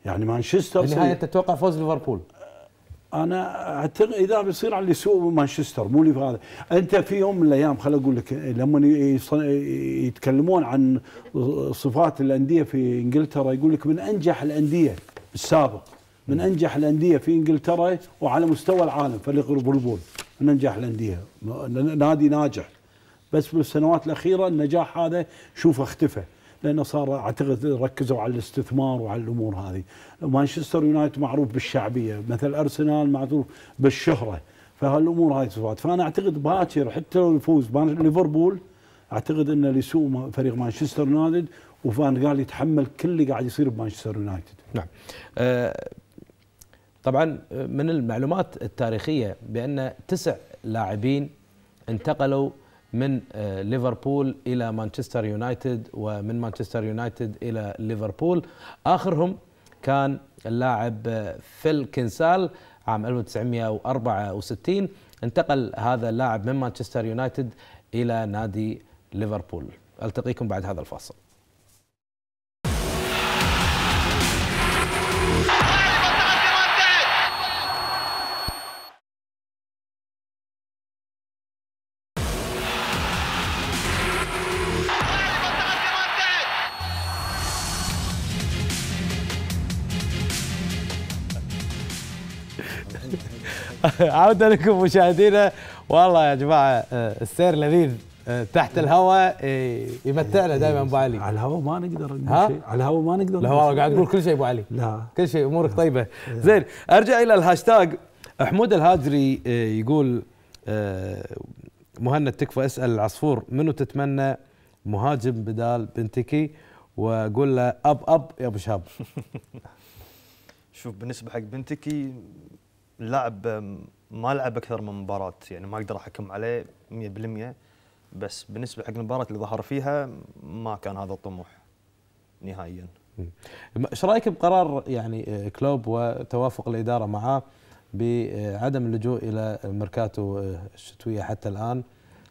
يعني مانشستر سيء بالنهايه تتوقع فوز ليفربول انا اعتقد اذا بيصير على سوء مانشستر مو اللي هذا انت في يوم من الايام خل اقول لك لما يتكلمون عن صفات الانديه في انجلترا يقول لك من انجح الانديه السابق من انجح الانديه في انجلترا وعلى مستوى العالم فريق ليفربول من انجح الانديه نادي ناجح بس بالسنوات الاخيره النجاح هذا شوفه اختفى لانه صار اعتقد ركزوا على الاستثمار وعلى الامور هذه مانشستر يونايتد معروف بالشعبيه مثل ارسنال معروف بالشهره فهالامور هاي تفوت فانا اعتقد باكر حتى لو يفوز ليفربول اعتقد انه لسوء فريق مانشستر يونايتد وفان قال يتحمل كل اللي قاعد يصير بمانشستر يونايتد نعم أه طبعا آه، من المعلومات التاريخيه بان تسع لاعبين انتقلوا من آه, ليفربول الى مانشستر يونايتد ومن مانشستر يونايتد الى ليفربول اخرهم كان اللاعب آه, فيل كنسال عام 1964 انتقل هذا اللاعب من مانشستر يونايتد الى نادي ليفربول التقيكم بعد هذا الفاصل [laughs] عوده لكم مشاهدينا والله يا جماعه آه، السير لذيذ آه، تحت الهواء آه، يمتعنا دائما ابو علي على الهواء ما نقدر نقول شيء على الهواء ما نقدر لا والله قاعد تقول كل شيء ابو علي لا كل شيء امورك طيبه زين ارجع الى الهاشتاج حمود الهاجري يقول مهند تكفى اسال العصفور منو تتمنى مهاجم بدال بنتكي وقول له اب اب يا ابو شاب [laughs] شوف بالنسبه حق بنتكي لاعب ما لعب اكثر من مباراه يعني ما اقدر احكم عليه 100% بس بالنسبه حق المباراه اللي ظهر فيها ما كان هذا الطموح نهائيا. ايش رايك بقرار يعني آه، كلوب وتوافق الاداره معاه بعدم اللجوء الى ميركاتو آه، الشتويه حتى الان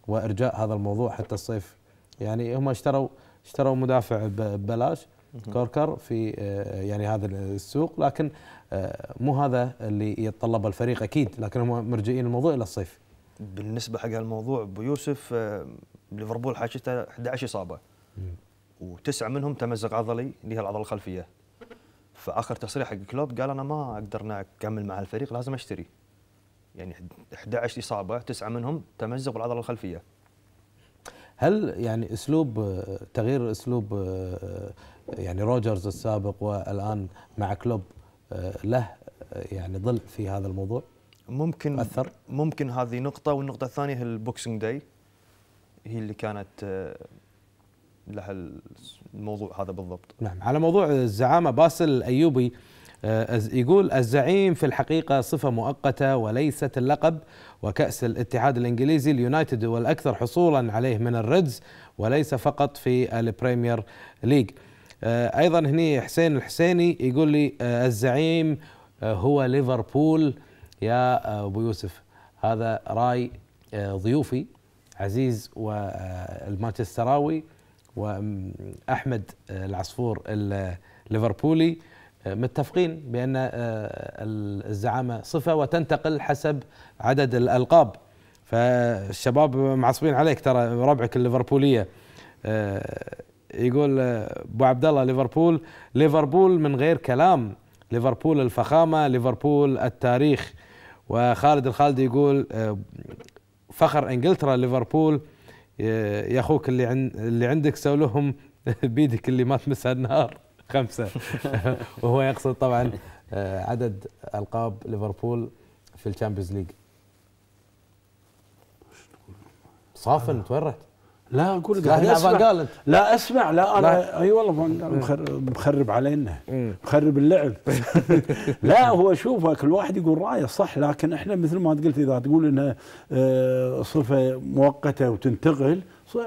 وارجاء هذا الموضوع حتى الصيف يعني هم اشتروا اشتروا مدافع ببلاش كوركر في آه، يعني هذا السوق لكن آه، مو هذا اللي يتطلبه الفريق اكيد لكن هم مرجئين الموضوع الى الصيف بالنسبه حق هالموضوع ابو يوسف آه، ليفربول حاشته 11 اصابه وتسعه منهم تمزق عضلي اللي هي العضله الخلفيه فاخر تصريح حق كلوب قال انا ما اقدر اكمل مع الفريق لازم اشتري يعني 11 اصابه تسعه منهم تمزق بالعضله الخلفيه هل يعني اسلوب آه، تغيير اسلوب يعني روجرز السابق والان مع كلوب آه، له آه، يعني ظل في هذا الموضوع ممكن اثر ممكن هذه نقطه والنقطه الثانيه هي البوكسينج داي هي اللي كانت آه، لها الموضوع هذا بالضبط نعم على موضوع الزعامه باسل الايوبي يقول الزعيم في الحقيقة صفة مؤقتة وليست اللقب وكأس الاتحاد الإنجليزي اليونايتد هو الأكثر حصولا عليه من الريدز وليس فقط في البريمير ليج آه، ايضا هني حسين الحسيني يقول لي آه، الزعيم آه، هو ليفربول يا ابو يوسف هذا راي ضيوفي عزيز والمانشستراوي واحمد العصفور الليفربولي متفقين بان الزعامه صفه وتنتقل حسب عدد الالقاب فالشباب معصبين عليك ترى ربعك الليفربوليه يقول آه، ابو عبد الله ليفربول ليفربول من غير كلام ليفربول الفخامه ليفربول التاريخ وخالد الخالدي يقول آه، فخر انجلترا ليفربول آه، يا اخوك اللي اللي عندك سوي لهم [laughs] بيدك اللي ما تمسها النار [laughs] خمسه [laughs] وهو يقصد طبعا عدد القاب ليفربول في الشامبيونز ليج صافن تورط لا اقول لك اسمع قالت. لا اسمع لا انا اي والله مخرب علينا مخرب اللعب [laughs] لا هو شوف كل واحد يقول رايه صح لكن احنا مثل ما قلت اذا تقول انها آه، صفه مؤقته وتنتقل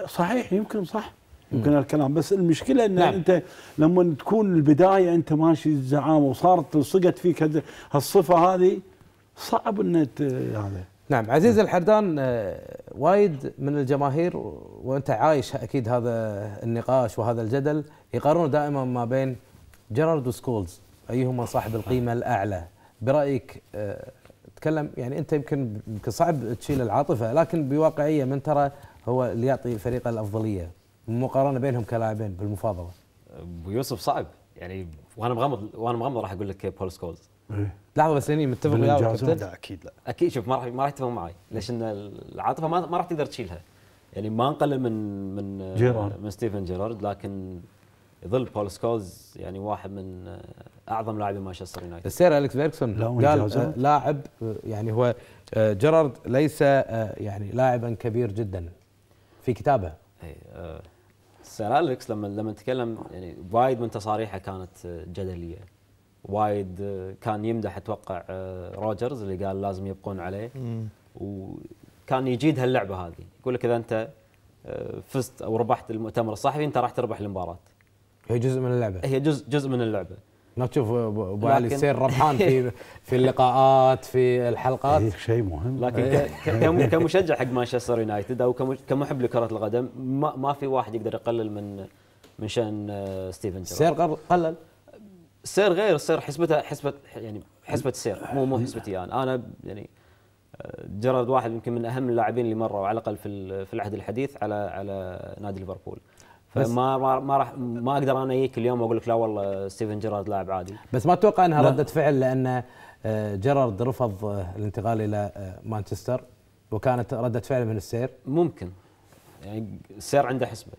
صحيح يمكن صح يمكن الكلام بس المشكله ان نعم. انت لما تكون البدايه انت ماشي الزعامه وصارت لصقت فيك هالصفه هذه صعب ان هذا نعم عزيز الحردان آه، وايد من الجماهير وانت عايش اكيد هذا النقاش وهذا الجدل يقارنوا دائما ما بين جيرارد وسكولز ايهما صاحب القيمه الاعلى برايك آه، تكلم يعني انت يمكن يمكن صعب تشيل العاطفه لكن بواقعيه من ترى هو اللي يعطي فريقه الافضليه مقارنه بينهم كلاعبين بالمفاضله ابو يوسف صعب يعني وانا مغمض وانا مغمض راح اقول لك بول سكولز إيه. لحظه بس يعني متفق وياه لا اكيد لا اكيد شوف ما راح ما راح يتفقون معي ليش ان العاطفه ما, ما راح تقدر تشيلها يعني ما نقلل من من جيرارد. من ستيفن جيرارد لكن يظل بول سكولز يعني واحد من اعظم لاعبي مانشستر يونايتد السير اليكس فيركسون قال آه، لاعب آه، يعني هو آه، جيرارد ليس يعني لاعبا كبير جدا في كتابه السير إيه، اليكس لما لما تكلم يعني وايد من تصاريحه كانت جدليه وايد آه، كان يمدح اتوقع آه، روجرز اللي قال لازم يبقون عليه وكان يجيد هاللعبه هذه يقول لك اذا انت آه، فزت او ربحت المؤتمر الصحفي انت راح تربح المباراه هي جزء من اللعبه هي جزء جزء من اللعبه ما تشوف ابو علي سير ربحان في [laughs] في اللقاءات في الحلقات شيء مهم لكن كمشجع حق مانشستر يونايتد او كمحب لكره القدم ما, ما في واحد يقدر يقلل من من شان ستيفن جيرارد قلل السير غير السير حسبتها حسبه يعني حسبه السير مو مو حسبتي انا انا يعني آه، جرد واحد يمكن من اهم اللاعبين اللي مروا على الاقل في في العهد الحديث على على نادي ليفربول فما ما راح ما اقدر انا اجيك اليوم واقول لك لا والله ستيفن جيرارد لاعب عادي بس ما اتوقع انها لا. رده فعل لان آه، جيرارد رفض آه، الانتقال الى مانشستر وكانت رده فعل من السير ممكن يعني السير عنده حسبه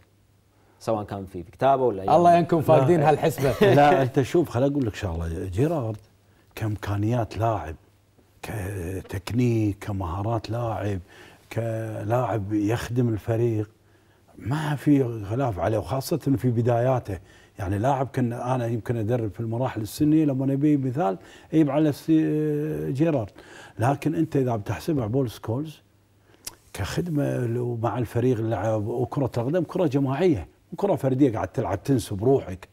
سواء كان في كتابه ولا يعني الله ينكم فاقدين هالحسبه [laughs] لا انت شوف خل اقول لك شغله جيرارد كامكانيات لاعب كتكنيك كمهارات لاعب كلاعب يخدم الفريق ما في خلاف عليه وخاصه في بداياته يعني لاعب كنا انا يمكن ادرب في المراحل السنيه لما نبي مثال اجيب على جيرارد لكن انت اذا بتحسبها بول سكولز كخدمه مع الفريق اللعب وكره القدم كره جماعيه كرة فردية قاعد تلعب تنس بروحك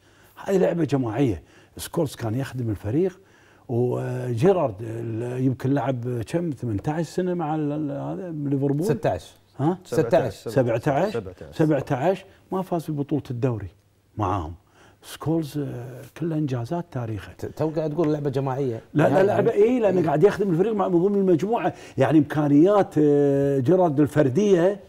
هذه لعبة جماعية سكولز كان يخدم الفريق وجيرارد يمكن لعب كم 18 سنة مع هذا ليفربول 16 ها 16 17 17 ما فاز ببطولة الدوري معاهم سكولز آه، كلها انجازات تاريخه تو قاعد تقول لعبه جماعيه لا لا يعني لعبه يعني اي لانه قاعد يخدم الفريق مع من ضمن المجموعه يعني امكانيات آه، جيرارد الفرديه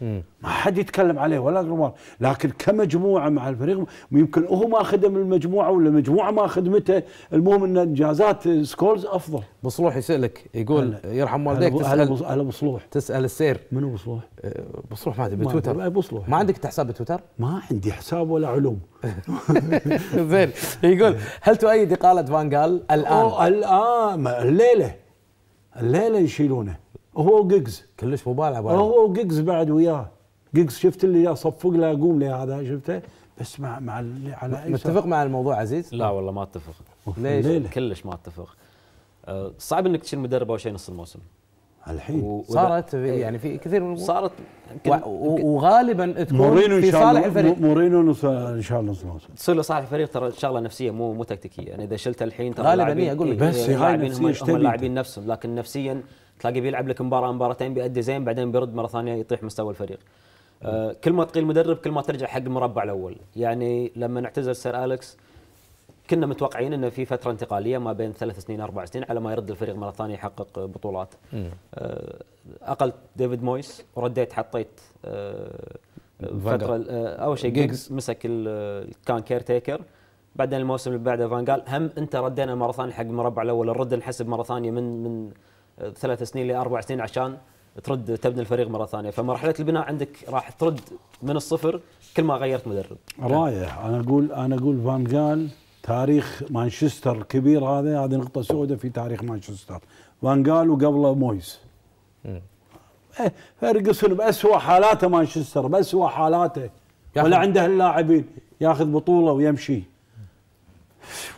ما حد يتكلم عليه ولا غربال لكن كمجموعه مع الفريق يمكن هو ما خدم المجموعه ولا مجموعه ما خدمته المهم ان انجازات سكولز افضل بصلوح يسالك يقول يرحم والديك تسال على بصلوح تسال السير منو بصلوح؟ أه، بصلوح ما ادري بتويتر بصلوح ما عندك حساب بتويتر؟ ما عندي حساب ولا علوم [laughs] زين يقول هل تؤيد اقاله فانجال الان؟ الان الليله الليله يشيلونه هو وجيجز كلش مبالغه هو وجيجز بعد وياه جيجز شفت اللي اصفق له قوم لي هذا شفته بس مع مع على اي متفق مع الموضوع عزيز؟ لا والله ما اتفق ليش؟ ليلة. كلش ما اتفق أه، صعب انك تشيل مدرب اول شيء نص الموسم الحين و... صارت إيه. يعني في كثير من صارت و... وغالبا تكون في صالح الفريق مورينو ان شاء الله نص الموسم تصير لصالح الفريق ترى شغله نفسيه مو مو تكتيكيه يعني اذا شلت الحين ترى غالبا اقول لك إيه، بس اللاعبين هم, هم اللاعبين نفسهم لكن نفسيا تلاقي بيلعب لك مباراه مباراتين بيأدي زين بعدين بيرد مره ثانيه يطيح مستوى الفريق آه، كل ما تقيل المدرب كل ما ترجع حق المربع الاول يعني لما اعتزل سير اليكس كنا متوقعين انه في فتره انتقاليه ما بين ثلاث سنين اربع سنين على ما يرد الفريق مره ثانيه يحقق بطولات آه، اقلت ديفيد مويس ورديت حطيت آه، فتره اول شيء جيجز مسك كان كير تيكر بعدين الموسم اللي بعده فان قال هم انت ردينا مره ثانيه حق المربع الاول الرد نحسب مره ثانيه من من ثلاث سنين لاربع سنين عشان ترد تبني الفريق مره ثانيه فمرحله البناء عندك راح ترد من الصفر كل ما غيرت مدرب رايح انا اقول انا اقول فان جال تاريخ مانشستر الكبير هذا هذه نقطه سوداء في تاريخ مانشستر فان جال وقبله مويس إيه، فيرجسون باسوء حالاته مانشستر باسوء حالاته ولا عنده اللاعبين ياخذ بطوله ويمشي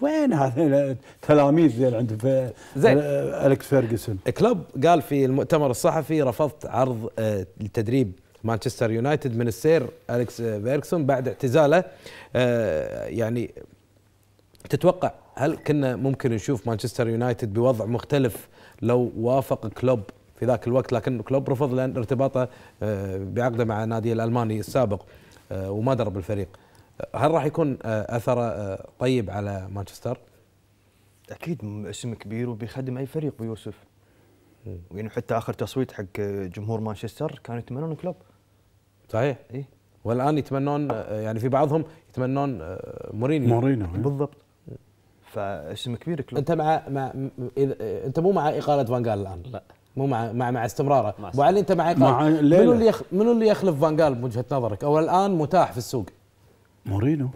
وين هذا تلاميذ اللي عند زين الكس فيرجسون كلوب قال في المؤتمر الصحفي رفضت عرض التدريب مانشستر يونايتد من السير الكس فيرجسون بعد اعتزاله يعني تتوقع هل كنا ممكن نشوف مانشستر يونايتد بوضع مختلف لو وافق كلوب في ذاك الوقت لكن كلوب رفض لان ارتباطه بعقده مع نادي الالماني السابق وما درب الفريق هل راح يكون آه، اثره آه، طيب على مانشستر؟ اكيد اسم كبير وبيخدم اي فريق بيوسف يعني حتى اخر تصويت حق آه، جمهور مانشستر كانوا يتمنون كلوب صحيح اي والان يتمنون يعني في بعضهم يتمنون مورينيو مورينيو إيه. بالضبط فاسم كبير كلوب انت مع مع إذا انت مو مع اقاله فانجال الان لا مو مع مع مع استمراره ابو علي انت مع اقاله مع منو اللي يخ... منو اللي يخلف فانجال بوجهه نظرك او الان متاح في السوق مورينو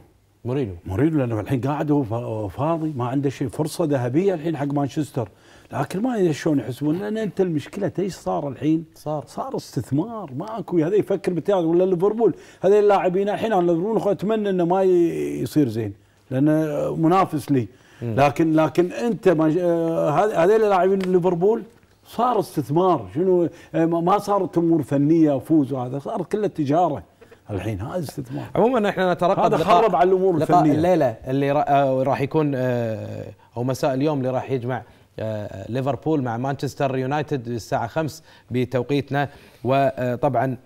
مورينو مورينو لانه الحين قاعد هو فاضي ما عنده شيء فرصه ذهبيه الحين حق مانشستر لكن ما ادري شلون يحسبون لان انت المشكله ايش صار الحين؟ صار صار استثمار ماكو هذا يفكر بالتيار ولا ليفربول هذول اللاعبين الحين انا ليفربول اتمنى انه ما يصير زين لانه منافس لي لكن لكن انت آه، هذول اللاعبين ليفربول صار استثمار شنو آه، ما صارت امور فنيه وفوز وهذا صار كله تجاره الحين هذا استثمار عموما احنا نترقب هذا خرب على الامور الفنيه الليله اللي آه، راح يكون آه، او مساء اليوم اللي راح يجمع آه، ليفربول مع مانشستر يونايتد الساعه 5 بتوقيتنا وطبعا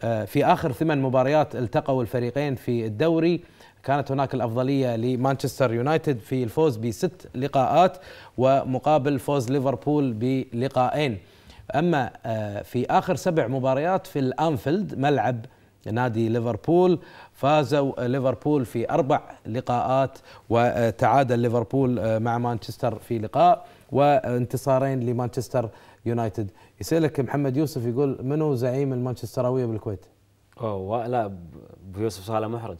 في اخر ثمان مباريات التقوا الفريقين في الدوري كانت هناك الافضليه لمانشستر يونايتد في الفوز بست لقاءات ومقابل فوز ليفربول بلقاءين اما في اخر سبع مباريات في الانفيلد ملعب نادي ليفربول فازوا ليفربول في أربع لقاءات وتعادل ليفربول آه، مع مانشستر في لقاء وانتصارين لمانشستر يونايتد يسألك محمد يوسف يقول منو زعيم المانشستراوية بالكويت أوه لا يوسف صالح محرج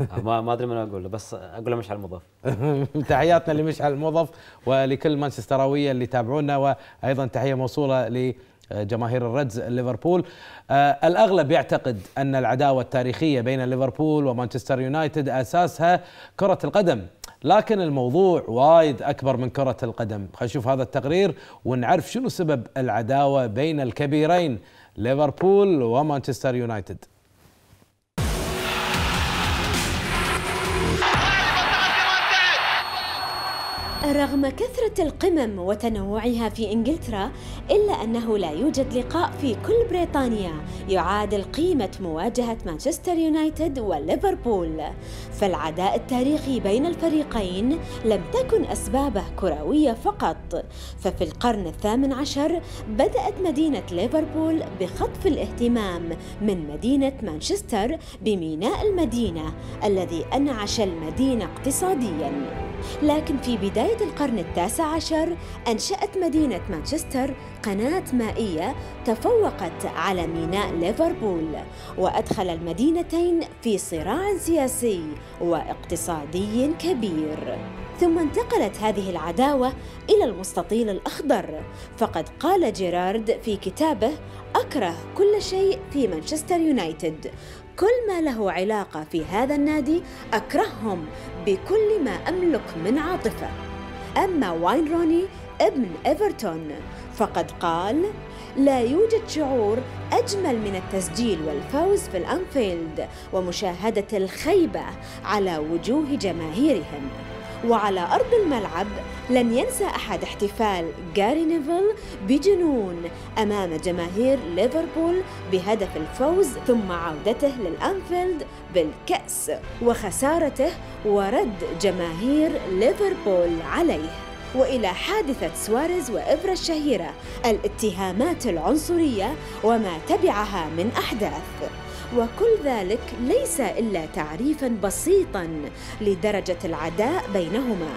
[laughs] ما ما ادري من اقول بس اقول مش مشعل مضاف [laughs] تحياتنا لمشعل المضاف ولكل مانشستراويه اللي يتابعونا وايضا تحيه موصوله آه، جماهير الردز ليفربول آه، الأغلب يعتقد أن العداوة التاريخية بين ليفربول ومانشستر يونايتد أساسها كرة القدم لكن الموضوع وايد أكبر من كرة القدم خلينا نشوف هذا التقرير ونعرف شنو سبب العداوة بين الكبيرين ليفربول ومانشستر يونايتد رغم كثرة القمم وتنوعها في انجلترا الا انه لا يوجد لقاء في كل بريطانيا يعادل قيمة مواجهة مانشستر يونايتد وليفربول فالعداء التاريخي بين الفريقين لم تكن اسبابه كروية فقط ففي القرن الثامن عشر بدأت مدينة ليفربول بخطف الاهتمام من مدينة مانشستر بميناء المدينة الذي انعش المدينة اقتصادياً لكن في بداية القرن التاسع عشر أنشأت مدينة مانشستر قناة مائية تفوقت على ميناء ليفربول وأدخل المدينتين في صراع سياسي واقتصادي كبير ثم انتقلت هذه العداوة إلى المستطيل الأخضر فقد قال جيرارد في كتابه أكره كل شيء في مانشستر يونايتد كل ما له علاقة في هذا النادي أكرههم بكل ما أملك من عاطفة أما واين روني ابن ايفرتون فقد قال لا يوجد شعور اجمل من التسجيل والفوز في الانفيلد ومشاهده الخيبه على وجوه جماهيرهم وعلى ارض الملعب لن ينسى أحد احتفال جاري نيفل بجنون أمام جماهير ليفربول بهدف الفوز ثم عودته للأنفيلد بالكأس وخسارته ورد جماهير ليفربول عليه والى حادثه سواريز وإفرا الشهيره الاتهامات العنصريه وما تبعها من احداث وكل ذلك ليس الا تعريفا بسيطا لدرجه العداء بينهما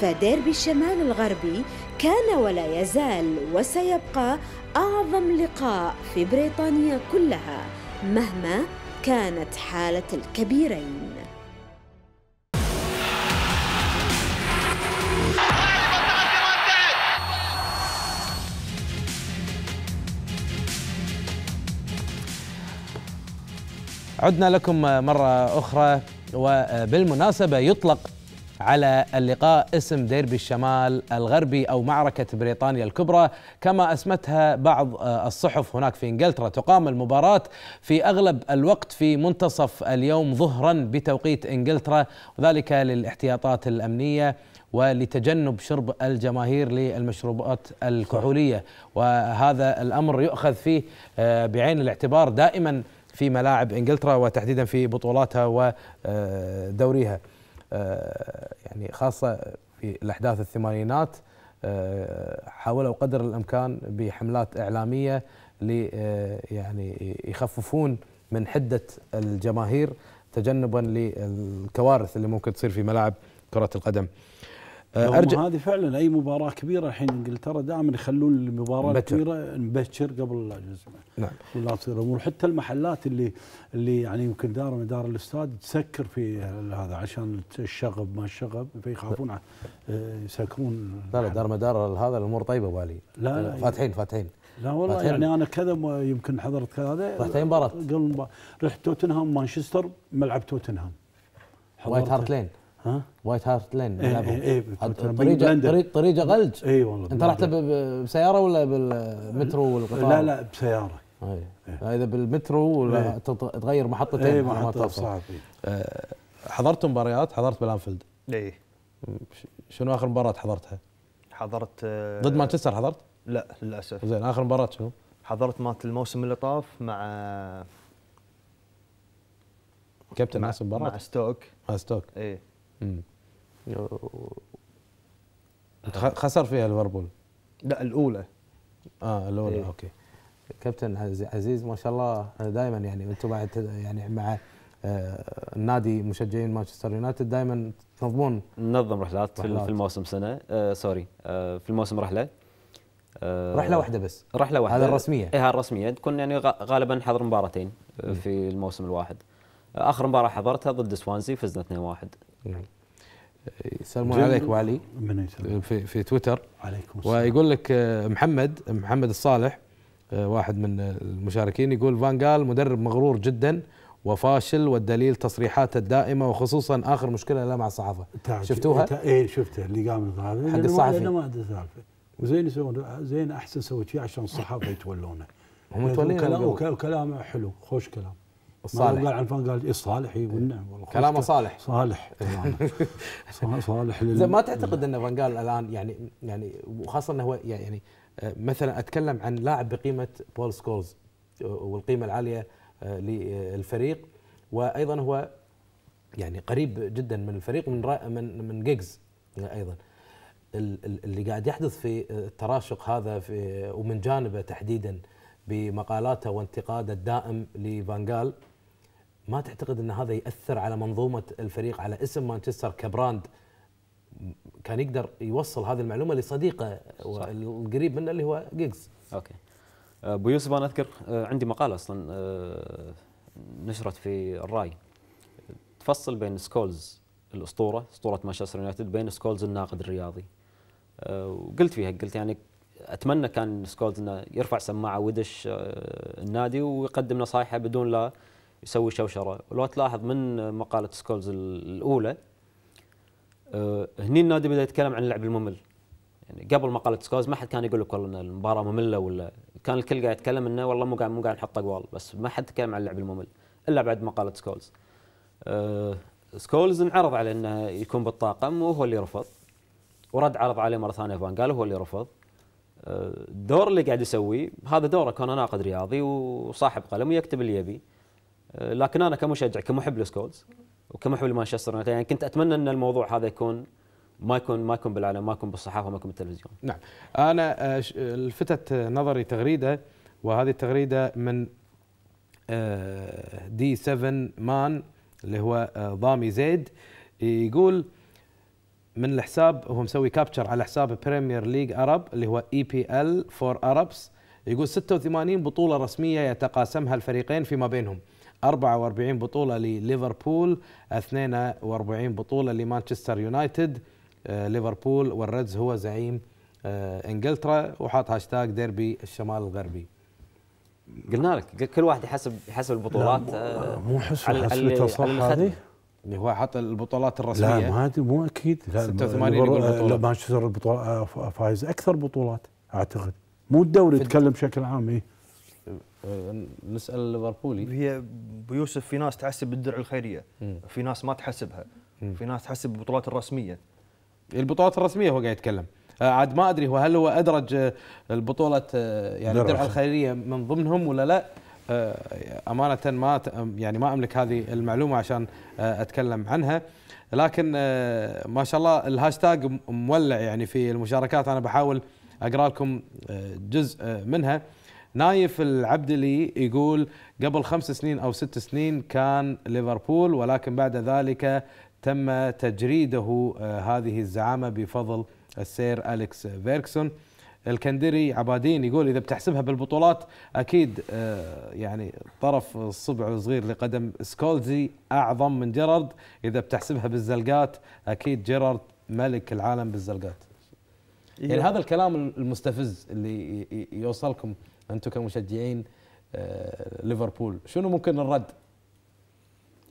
فديربي الشمال الغربي كان ولا يزال وسيبقى أعظم لقاء في بريطانيا كلها مهما كانت حالة الكبيرين عدنا لكم مرة أخرى وبالمناسبة يطلق على اللقاء اسم ديربي الشمال الغربي أو معركة بريطانيا الكبرى كما أسمتها بعض آه، الصحف هناك في إنجلترا تقام المباراة في أغلب الوقت في منتصف اليوم ظهرا بتوقيت إنجلترا وذلك للاحتياطات الأمنية ولتجنب شرب الجماهير للمشروبات الكحولية وهذا الأمر يؤخذ فيه آه، بعين الاعتبار دائما في ملاعب إنجلترا وتحديدا في بطولاتها ودوريها آه، يعني خاصه في الاحداث الثمانينات آه، حاولوا قدر الامكان بحملات اعلاميه لي آه، يعني يخففون من حده الجماهير تجنبا للكوارث اللي ممكن تصير في ملاعب كره القدم. آه، ارجع هذه فعلا اي مباراه كبيره الحين انجلترا دائما يخلون المباراه مبتر. الكبيره مبكر قبل لا نعم لا تصير امور حتى المحلات اللي اللي يعني يمكن دار مدار الاستاد تسكر في هذا عشان الشغب ما الشغب فيخافون آه، يسكرون لا لا دار مدار هذا الامور طيبه بالي لا آه، لا فاتحين فاتحين لا والله فاتحين. يعني انا كذا يمكن حضرت كذا رحت اي مباراه؟ قبل رحت توتنهام مانشستر ملعب توتنهام وايت هارت لين ها وايت هارت لين اي طريقه طريقه طريقه غلج اي والله انت رحت بسياره ولا بالمترو والقطار؟ لا لا بسياره اي إيه. اذا بالمترو ولا إيه. تغير محطتين اي محطه صعب آه، حضرت مباريات حضرت بالانفيلد اي شنو اخر مباراه حضرتها؟ حضرت آه، ضد مانشستر حضرت؟ لا للاسف زين اخر مباراه شنو؟ حضرت مالت الموسم اللي طاف مع كابتن مع, مع ستوك مع ستوك اي آه، خسر فيها ليفربول لا الاولى اه الاولى إيه. اوكي كابتن عزيز ما شاء الله دائما يعني انتم بعد يعني مع آه، النادي مشجعين مانشستر يونايتد دائما تنظمون ننظم رحلات, رحلات في الموسم سنه آه سوري آه في الموسم رحله آه رحله واحده بس رحله واحده هذه الرسميه اي الرسميه تكون يعني غالبا حضر مباراتين في الموسم الواحد آه، اخر مباراه حضرتها ضد سوانزي فزنا 2-1 نعم. يسلمون إيه، عليك وعلي من إيه، في, في تويتر عليكم السلام ويقول لك آه، محمد محمد الصالح آه، واحد من المشاركين يقول فان قال مدرب مغرور جدا وفاشل والدليل تصريحاته الدائمه وخصوصا اخر مشكله له مع الصحافه شفتوها؟ اي شفتها اللي قام هذا حق الصحفي ما ادري سالفه وزين يسوون زين احسن سوي شيء عشان الصحافه يتولونه هم متولين وكلامه حلو خوش كلام الصالح قال عنفان قال اي صالحي إيه، والنعم والله كلامه [laughs] صالح صالح صالح لل... ما تعتقد ان فان قال الان يعني يعني وخاصه انه هو يعني مثلا اتكلم عن لاعب بقيمه بول سكولز آه، والقيمه العاليه آه، للفريق وايضا هو يعني قريب جدا من الفريق من من من جيجز آه، ايضا اللي قاعد يحدث في التراشق هذا في ومن جانبه تحديدا بمقالاته وانتقاده الدائم لفانجال ما تعتقد ان هذا ياثر على منظومه الفريق على اسم مانشستر كبراند كان يقدر يوصل هذه المعلومه لصديقه القريب منه اللي هو جيجز اوكي أه، ابو يوسف انا اذكر أه، عندي مقاله اصلا أه، نشرت في الراي تفصل بين سكولز الاسطوره اسطوره مانشستر يونايتد بين سكولز الناقد الرياضي وقلت فيها قلت يعني اتمنى كان سكولز انه يرفع سماعه ودش النادي ويقدم نصائحه بدون لا يسوي شوشره ولو تلاحظ من مقاله سكولز الاولى آه، هني النادي بدا يتكلم عن اللعب الممل يعني قبل مقاله سكولز ما حد كان يقول لك والله ان المباراه ممله ولا كان الكل قاعد يتكلم انه والله مو قاعد مو قاعد نحط اقوال بس ما حد تكلم عن اللعب الممل الا بعد مقاله سكولز آه، سكولز انعرض على انه يكون بالطاقم وهو اللي رفض ورد عرض عليه مره ثانيه فان قال هو اللي رفض الدور آه، اللي قاعد يسويه هذا دوره كان ناقد رياضي وصاحب قلم ويكتب اللي يبي آه، لكن انا كمشجع كمحب لسكولز وكمحب لمانشستر يونايتد يعني كنت اتمنى ان الموضوع هذا يكون ما يكون ما يكون بالعلم ما يكون بالصحافه ما يكون بالتلفزيون. نعم انا آه، لفتت نظري تغريده وهذه التغريده من دي 7 مان اللي هو آه، ضامي زيد يقول من الحساب هو مسوي كابتشر على حساب بريمير ليج ارب اللي هو اي بي ال فور اربس يقول 86 بطوله رسميه يتقاسمها الفريقين فيما بينهم 44 بطولة لليفربول 42 بطولة لمانشستر يونايتد آه، ليفربول والردز هو زعيم آه، انجلترا وحاط هاشتاج ديربي الشمال الغربي قلنا لك كل واحد يحسب يحسب البطولات آه، مو حسب حسبته صح هذه اللي هو حط البطولات الرسميه لا ما مو اكيد لا 86 يقول بطولة مانشستر فايز اكثر بطولات اعتقد مو الدوري اتكلم بشكل عام ايه نسال ليفربولي هي بيوسف في ناس تحسب بالدرع الخيريه مم. في ناس ما تحسبها مم. في ناس تحسب البطولات الرسميه البطولات الرسميه هو قاعد يتكلم آه، عاد ما ادري هو هل هو ادرج آه، البطوله آه، يعني الدرع الخيريه من ضمنهم ولا لا امانه ما يعني ما املك هذه المعلومه عشان اتكلم عنها لكن ما شاء الله الهاشتاج مولع يعني في المشاركات انا بحاول اقرا لكم جزء منها نايف العبدلي يقول قبل خمس سنين أو ست سنين كان ليفربول ولكن بعد ذلك تم تجريده آه، هذه الزعامة بفضل السير أليكس فيركسون الكندري عبادين يقول إذا بتحسبها بالبطولات أكيد آه، يعني طرف الصبع الصغير لقدم سكولزي أعظم من جيرارد إذا بتحسبها بالزلقات أكيد جيرارد ملك العالم بالزلقات إيه، يعني هذا الكلام المستفز اللي يوصلكم انتم كمشجعين آه، ليفربول شنو ممكن الرد؟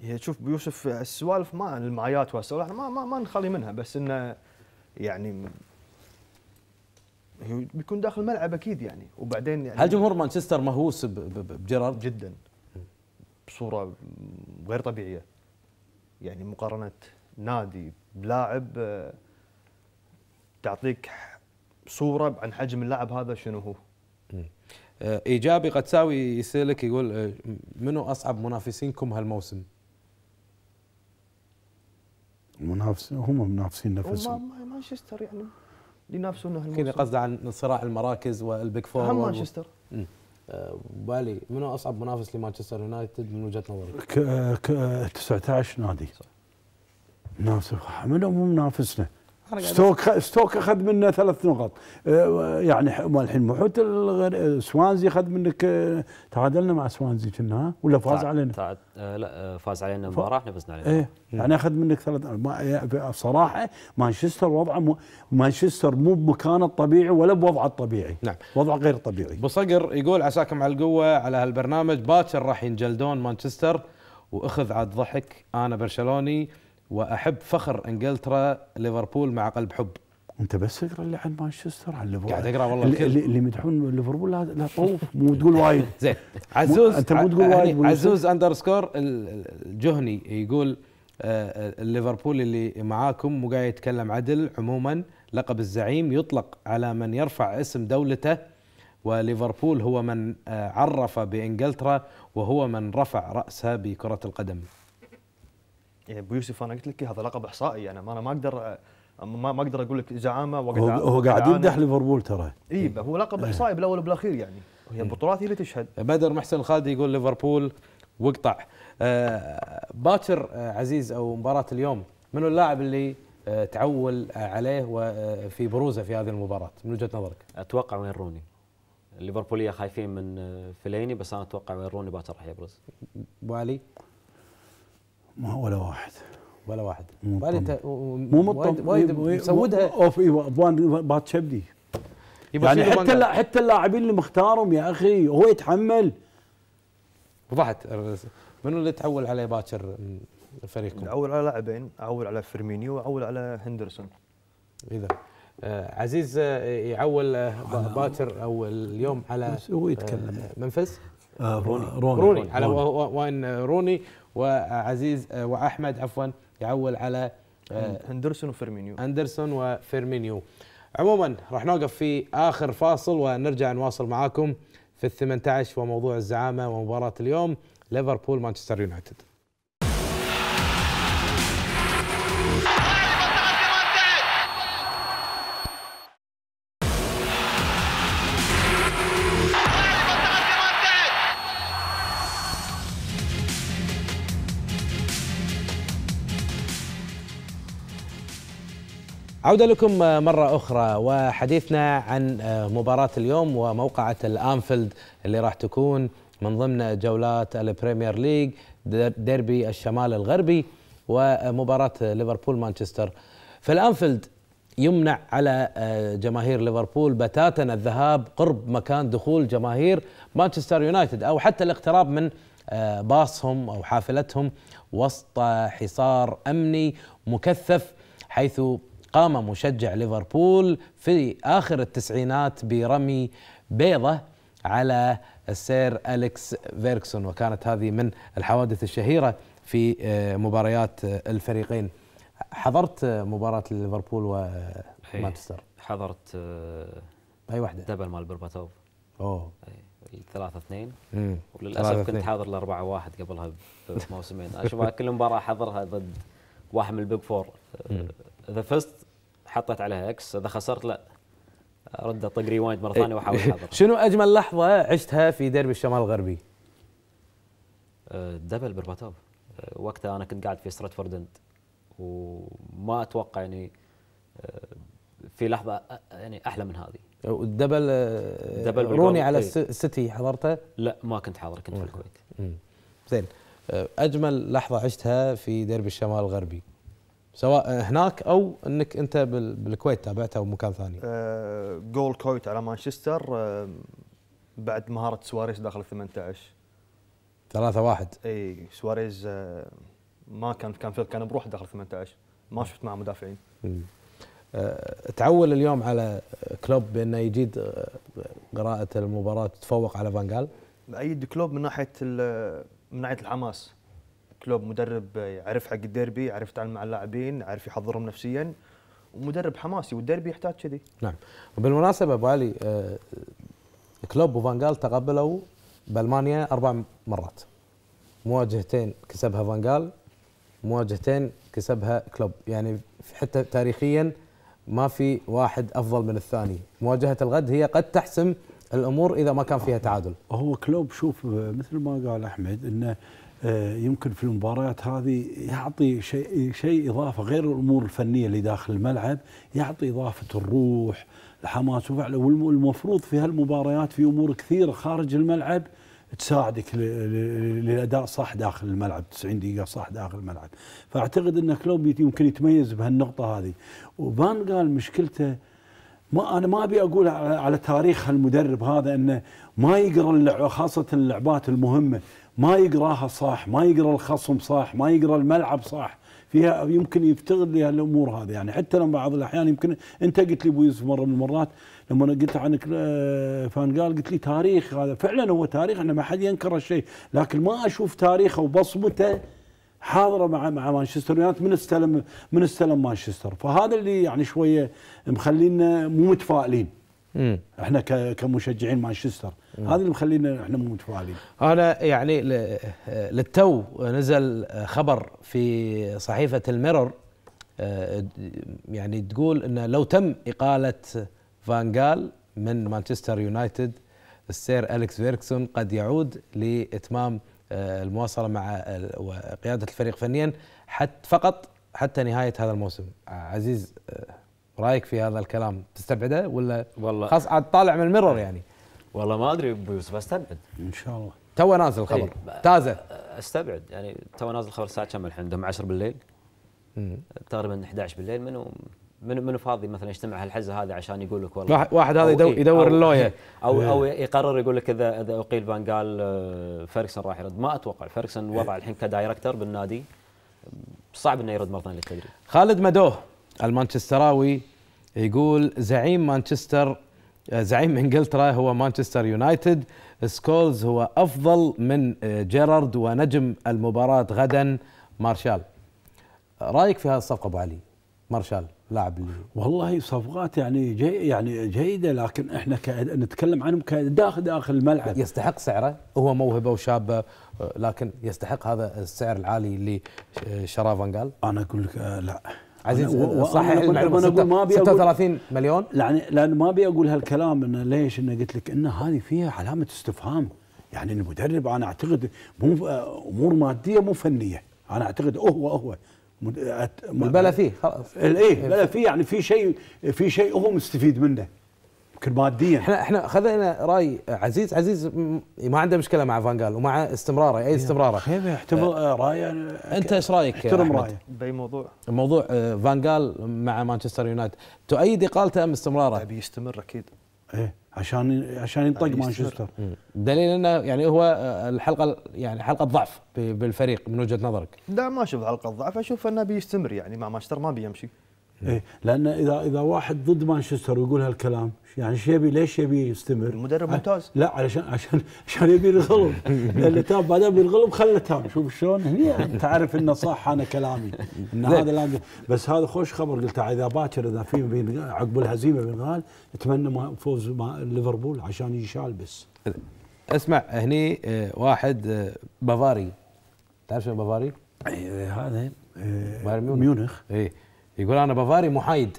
هي شوف بيوسف السوالف ما المعايات والسوالف ما ما, ما نخلي منها بس انه يعني بيكون داخل الملعب اكيد يعني وبعدين يعني هل جمهور مانشستر مهووس بجيرارد؟ جدا بصوره غير طبيعيه يعني مقارنه نادي بلاعب آه، تعطيك صوره عن حجم اللاعب هذا شنو هو آه، ايجابي قدساوي يسالك يقول آه، منو اصعب منافسينكم هالموسم؟ المنافسين هم منافسين نفسهم مانشستر يعني ينافسون هالموسم كذا قصده عن صراع المراكز والبيك فور هم مانشستر آه، بالي منو اصعب منافس لمانشستر يونايتد من وجهه نظرك؟ ك... ك... 19 نادي صح. منافسه مو منافسنا ستوك ستوك اخذ منا ثلاث نقط أه، يعني الحين محوت سوانزي اخذ منك أه، تعادلنا مع سوانزي كنا ولا فاز تعد علينا؟ تعد آه لا أه، فاز علينا مباراه احنا فزنا علينا ايه يعني اخذ منك ثلاث بصراحه مانشستر وضعه مانشستر مو بمكانه الطبيعي ولا بوضعه الطبيعي نعم وضعه غير طبيعي بصقر يقول عساكم على القوه على هالبرنامج باكر راح ينجلدون مانشستر واخذ عاد ضحك انا برشلوني واحب فخر انجلترا ليفربول مع قلب حب انت بس اقرا اللي عن مانشستر عن ليفربول قاعد اقرا والله اللي, اللي مدحون ليفربول لا طوف مو تقول وايد [laughs] زين عزوز انت مو تقول وايد يعني عزوز اندرسكور الجهني يقول الليفربول آه، آه، اللي معاكم مو قاعد يتكلم عدل عموما لقب الزعيم يطلق على من يرفع اسم دولته وليفربول هو من آه، عرف بانجلترا وهو من رفع راسها بكره القدم يعني ابو يوسف انا قلت لك هذا لقب احصائي يعني ما انا ما اقدر ما ما اقدر اقول لك زعامه هو, هو قاعد يمدح ليفربول ترى اي هو لقب إيه. احصائي بالاول وبالاخير يعني هي البطولات إيه. هي اللي تشهد بدر يعني محسن الخالدي يقول ليفربول وقطع آه باكر آه عزيز او مباراه اليوم منو اللاعب اللي آه تعول عليه وفي آه، بروزه في هذه المباراه من وجهه نظرك؟ اتوقع وين روني الليفربوليه خايفين من آه، فليني بس انا اتوقع وين روني باكر راح يبرز ابو علي ما ولا واحد ولا واحد مو مطمن وايد مسودها اوف اي إيوه، بات شبدي يعني حتى اللا حتى اللاعبين اللي مختارهم يا اخي هو يتحمل وضحت منو اللي تحول عليه باكر فريقكم؟ اعول على لاعبين اعول على فيرمينيو واعول على هندرسون اذا آه عزيز آه، يعول آه باكر او اليوم على هو يتكلم آه، منفس آه روني روني, روني, روني, روني على وان روني وعزيز آه، واحمد عفوا يعول على هندرسون آه، وفيرمينيو اندرسون وفيرمينيو عموما راح نوقف في اخر فاصل ونرجع نواصل معاكم في ال 18 وموضوع الزعامه ومباراه اليوم ليفربول مانشستر يونايتد عودة لكم مرة أخرى وحديثنا عن مباراة اليوم وموقعة الأنفيلد اللي راح تكون من ضمن جولات البريمير ليج ديربي الشمال الغربي ومباراة ليفربول مانشستر في الأنفيلد يمنع على آه، جماهير ليفربول بتاتا الذهاب قرب مكان دخول جماهير مانشستر يونايتد أو حتى الاقتراب من آه، باصهم أو حافلتهم وسط حصار أمني مكثف حيث قام مشجع ليفربول في آخر التسعينات برمي بيضة على السير أليكس فيركسون وكانت هذه من الحوادث الشهيرة في آه، مباريات آه، الفريقين حضرت آه، مباراة ليفربول ومانشستر إيه، حضرت أي واحدة دبل مال بربتوف أوه الثلاثة إيه، اثنين وللأسف كنت حاضر الأربعة واحد قبلها بموسمين أشوفها كل مباراة حضرها ضد واحد من البيج فور إذا فزت حطت عليها اكس اذا خسرت لا رد طق ريوايند مره إيه. ثانيه واحاول احضر [laughs] شنو اجمل لحظه عشتها في ديربي الشمال الغربي؟ الدبل أه، برباتوف أه، وقتها انا كنت قاعد في ستراتفورد اند وما اتوقع يعني أه، في لحظه يعني احلى من هذه الدبل دبل روني على إيه. السيتي حضرته؟ لا ما كنت حاضر كنت في الكويت. زين اجمل لحظه عشتها في ديربي الشمال الغربي؟ سواء هناك او انك انت بالكويت تابعتها بمكان ثاني. أه جول كويت على مانشستر أه بعد مهاره سواريز داخل ال 18 ثلاثة واحد اي سواريز أه ما كان كان كان بروحه داخل 18 ما شفت مع مدافعين. آه، تعول اليوم على كلوب بانه يجيد آه، قراءه المباراه تفوق على فانجال؟ ايد كلوب من ناحيه من ناحيه الحماس كلوب مدرب يعرف حق الديربي يعرف يتعامل مع اللاعبين يعرف يحضرهم نفسيا ومدرب حماسي والديربي يحتاج كذي نعم وبالمناسبه ابو علي آه، وفان جال وفانجال تقابلوا بالمانيا اربع مرات مواجهتين كسبها فان جال مواجهتين كسبها كلوب يعني حتى تاريخيا ما في واحد افضل من الثاني مواجهه الغد هي قد تحسم الامور اذا ما كان فيها تعادل هو كلوب شوف مثل ما قال احمد انه آه، يمكن في المباريات هذه يعطي شيء شيء اضافه غير الامور الفنيه اللي داخل الملعب يعطي اضافه الروح الحماس والمفروض في هالمباريات في امور كثيره خارج الملعب تساعدك للاداء صح داخل الملعب 90 دقيقه صح داخل الملعب فاعتقد ان كلوب يمكن يتميز بهالنقطه هذه وفان قال مشكلته ما انا ما ابي اقول على تاريخ المدرب هذا انه ما يقرا خاصه اللعبات المهمه ما يقراها صح ما يقرا الخصم صح ما يقرا الملعب صح فيها يمكن يفتقد لها الامور هذه يعني حتى لما بعض الاحيان يمكن انت قلت لي ابو يوسف مره من المرات لما انا قلت عنك آه، فان قال قلت لي تاريخ هذا فعلا هو تاريخ انا ما حد ينكر هالشيء لكن ما اشوف تاريخه وبصمته حاضره مع مع مانشستر يونايتد من استلم من استلم مانشستر فهذا اللي يعني شويه مخلينا مو متفائلين مم. احنا كمشجعين مانشستر هذا اللي مخلينا احنا مو متفائلين انا يعني للتو نزل خبر في صحيفه الميرور آه، يعني تقول انه لو تم اقاله فان جال من مانشستر يونايتد السير اليكس فيركسون قد يعود لاتمام آه، المواصله مع وقياده الفريق فنيا حتى فقط حتى نهايه هذا الموسم عزيز آه، رايك في هذا الكلام تستبعده ولا والله خلاص عاد طالع من المرر إيه. يعني والله ما ادري ابو يوسف استبعد ان شاء الله تو نازل الخبر إيه، تازه استبعد يعني تو نازل الخبر الساعه كم الحين عندهم 10 بالليل تقريبا 11 بالليل منو منو من فاضي مثلا يجتمع هالحزه هذه عشان يقول لك والله واحد, هذا يدور, إيه يدور اللويه [laughs] او او, أو إيه. يقرر يقول لك اذا اذا اقيل فان قال آه، فيرجسون راح يرد ما اتوقع فيرجسون وضع الحين كدايركتر بالنادي صعب انه يرد مره ثانيه للتدريب خالد مدوه المانشستراوي يقول زعيم مانشستر آه، زعيم [laughs] انجلترا هو مانشستر يونايتد سكولز هو افضل من آه، جيرارد ونجم المباراه غدا مارشال رايك في هذه الصفقه ابو علي مارشال لاعب اللي والله صفقات يعني جي يعني جيده لكن احنا نتكلم عنهم كداخل داخل الملعب يستحق سعره هو موهبه وشابه آه، لكن يستحق هذا السعر العالي اللي شرافان قال انا اقول لك لا عزيز صحح المعلومه 36 مليون يعني لان ما ابي اقول هالكلام انه ليش انه قلت لك انه هذه فيها علامه استفهام يعني المدرب انا اعتقد مو امور ماديه مو فنيه انا اعتقد هو هو البلا فيه خلاص اي إيه. بلا فيه يعني في شيء في شيء هو مستفيد منه لكن ماديا احنا احنا خذينا راي عزيز عزيز ما عنده مشكله مع فانجال ومع استمراره اي استمراره خيبه احتمال آه، رايه انت ايش رايك احترم رايه باي موضوع موضوع آه، فانجال مع مانشستر يونايتد تؤيد اقالته ام استمراره؟ ابي يستمر اكيد ايه عشان عشان ينطق مانشستر دليل انه يعني هو آه، الحلقه يعني حلقه ضعف بالفريق من وجهه نظرك لا ما اشوف حلقه ضعف اشوف انه بيستمر يعني مع مانشستر ما بيمشي إيه لان اذا اذا واحد ضد مانشستر ويقول هالكلام يعني شيبي ليش شيبي يستمر؟ المدرب ممتاز لا علشان عشان عشان يبي ينغلب [laughs] لان تاب بعدين بينغلب خله تام شوف شلون هني تعرف انه صح انا كلامي ان هذا لازم بس هذا خوش خبر قلت اذا باكر اذا في عقب الهزيمه بنغال اتمنى فوز مع ليفربول عشان يشال بس اسمع هني آه، واحد آه، بافاري تعرف شنو بافاري؟ إيه، هذا آه، بايرن ميونخ اي يقول انا بافاري محايد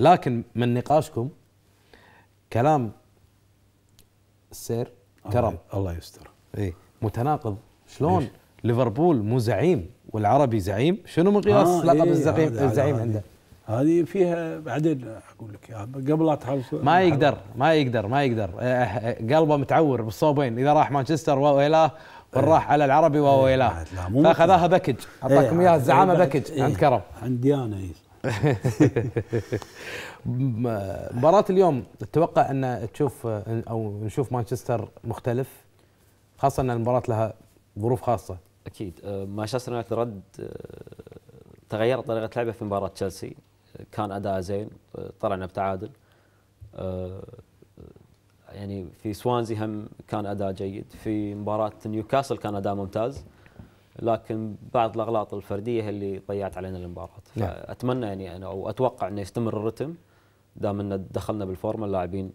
لكن من نقاشكم كلام السير كرم الله يستر اي متناقض شلون ليفربول مو زعيم والعربي زعيم شنو مقياس آه لقب إيه الزعيم الزعيم عنده هذه فيها بعدين اقول لك قبل لا تحوص ما يقدر ما يقدر ما يقدر إيه، إيه، إيه، قلبه متعور بالصوبين اذا راح مانشستر ويلاه والراح على العربي وويلاه فاخذها باكج اعطاكم اياها الزعامه باكج عند كرم عندي انا [laughs] مباراة اليوم تتوقع ان تشوف او نشوف مانشستر مختلف خاصة ان المباراة لها ظروف خاصة اكيد أه، مانشستر يونايتد رد أه، تغيرت طريقة لعبه في مباراة تشيلسي كان اداء زين طلعنا بتعادل أه، يعني في سوانزي هم كان اداء جيد في مباراة نيوكاسل كان اداء ممتاز لكن بعض الاغلاط الفرديه هي اللي ضيعت علينا المباراه نعم. فاتمنى يعني انا او اتوقع انه يستمر الرتم دام ان دخلنا بالفورمه اللاعبين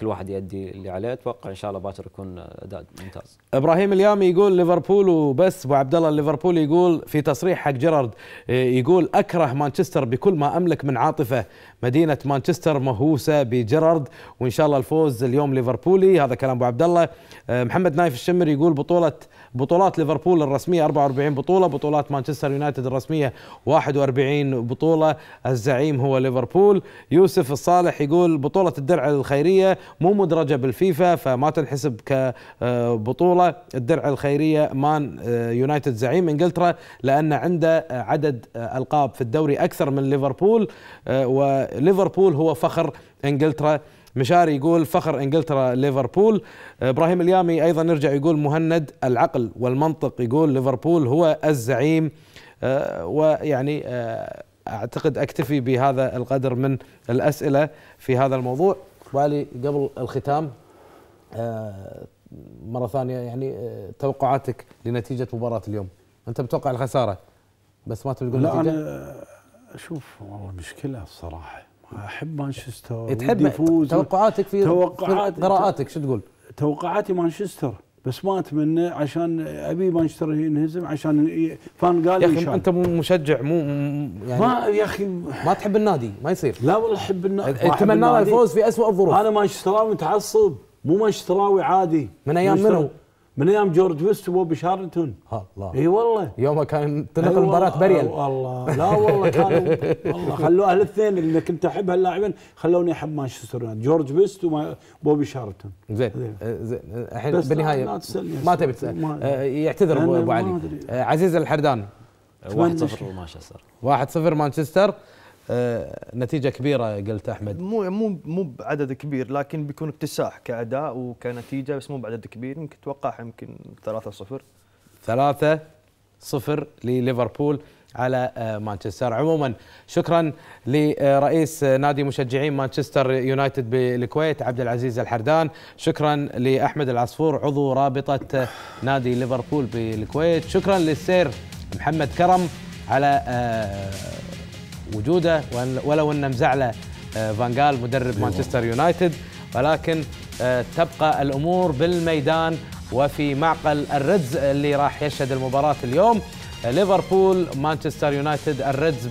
كل واحد يؤدي اللي عليه اتوقع ان شاء الله باكر يكون اداء ممتاز. ابراهيم اليامي يقول ليفربول وبس ابو عبد الله ليفربول يقول في تصريح حق جيرارد آه، يقول اكره مانشستر بكل ما املك من عاطفه مدينه مانشستر مهووسه بجيرارد وان شاء الله الفوز اليوم ليفربولي هذا كلام ابو عبد الله آه، محمد نايف الشمر يقول بطوله بطولات ليفربول الرسميه 44 بطوله بطولات مانشستر يونايتد الرسميه 41 بطوله الزعيم هو ليفربول يوسف الصالح يقول بطوله الدرع الخيريه مو مدرجه بالفيفا فما تنحسب كبطوله آه، الدرع الخيريه مان آه، يونايتد زعيم انجلترا لان عنده عدد القاب في الدوري اكثر من ليفربول و ليفربول هو فخر انجلترا مشاري يقول فخر انجلترا ليفربول ابراهيم اليامي ايضا نرجع يقول مهند العقل والمنطق يقول ليفربول هو الزعيم آه، ويعني آه، اعتقد اكتفي بهذا القدر من الاسئله في هذا الموضوع والي قبل الختام آه، مره ثانيه يعني توقعاتك لنتيجه مباراه اليوم انت متوقع الخساره بس ما تبي تقول لا أنا شوف والله مشكله الصراحه احب مانشستر إيه، تحب يفوز توقعاتك في توقعات قراءاتك شو تقول؟ توقعاتي مانشستر بس ما اتمنى عشان ابي مانشستر ينهزم عشان فان قال يا اخي انت مو مشجع مو يعني ما يا اخي ما تحب النادي ما يصير لا والله احب النادي اتمنى له الفوز في أسوأ الظروف انا مانشستراوي متعصب مو مانشستراوي عادي من ايام منو؟ من ايام جورج ويست سووا شارلتون الله اي والله يوم كان تنقل مباراه بريال والله لا والله كانوا والله خلوا اهل الاثنين اللي كنت احب هاللاعبين خلوني احب مانشستر يونايتد جورج ويست وبوبي شارلتون زين آه، زين آه، الحين بالنهايه ما, ما تبي تسال آه، يعتذر ابو علي عزيز الحردان 1-0 مانشستر 1-0 مانشستر آه، نتيجه كبيره قلت احمد مو مو مو بعدد كبير لكن بيكون اكتساح كاداء وكنتيجه بس مو بعدد كبير يمكن أتوقع يمكن 3 0 3 0 لليفربول على آه، مانشستر عموما شكرا لرئيس آه، نادي مشجعين مانشستر يونايتد بالكويت عبد العزيز الحردان شكرا لاحمد العصفور عضو رابطه نادي ليفربول بالكويت شكرا للسير محمد كرم على وجوده ولو أنه مزعله آه، فانجال مدرب أيوة. مانشستر يونايتد ولكن آه، تبقى الأمور بالميدان وفي معقل الريدز اللي راح يشهد المباراة اليوم ليفربول مانشستر يونايتد الريدز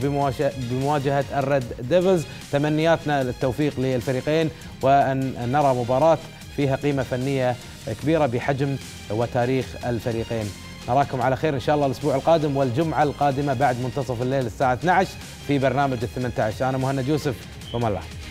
بمواجهة الريد ديفلز تمنياتنا للتوفيق للفريقين وأن نرى مباراة فيها قيمة فنية كبيرة بحجم وتاريخ الفريقين نراكم على خير إن شاء الله الأسبوع القادم والجمعة القادمة بعد منتصف الليل الساعة 12 في برنامج ال 18 أنا مهند يوسف ومالله الله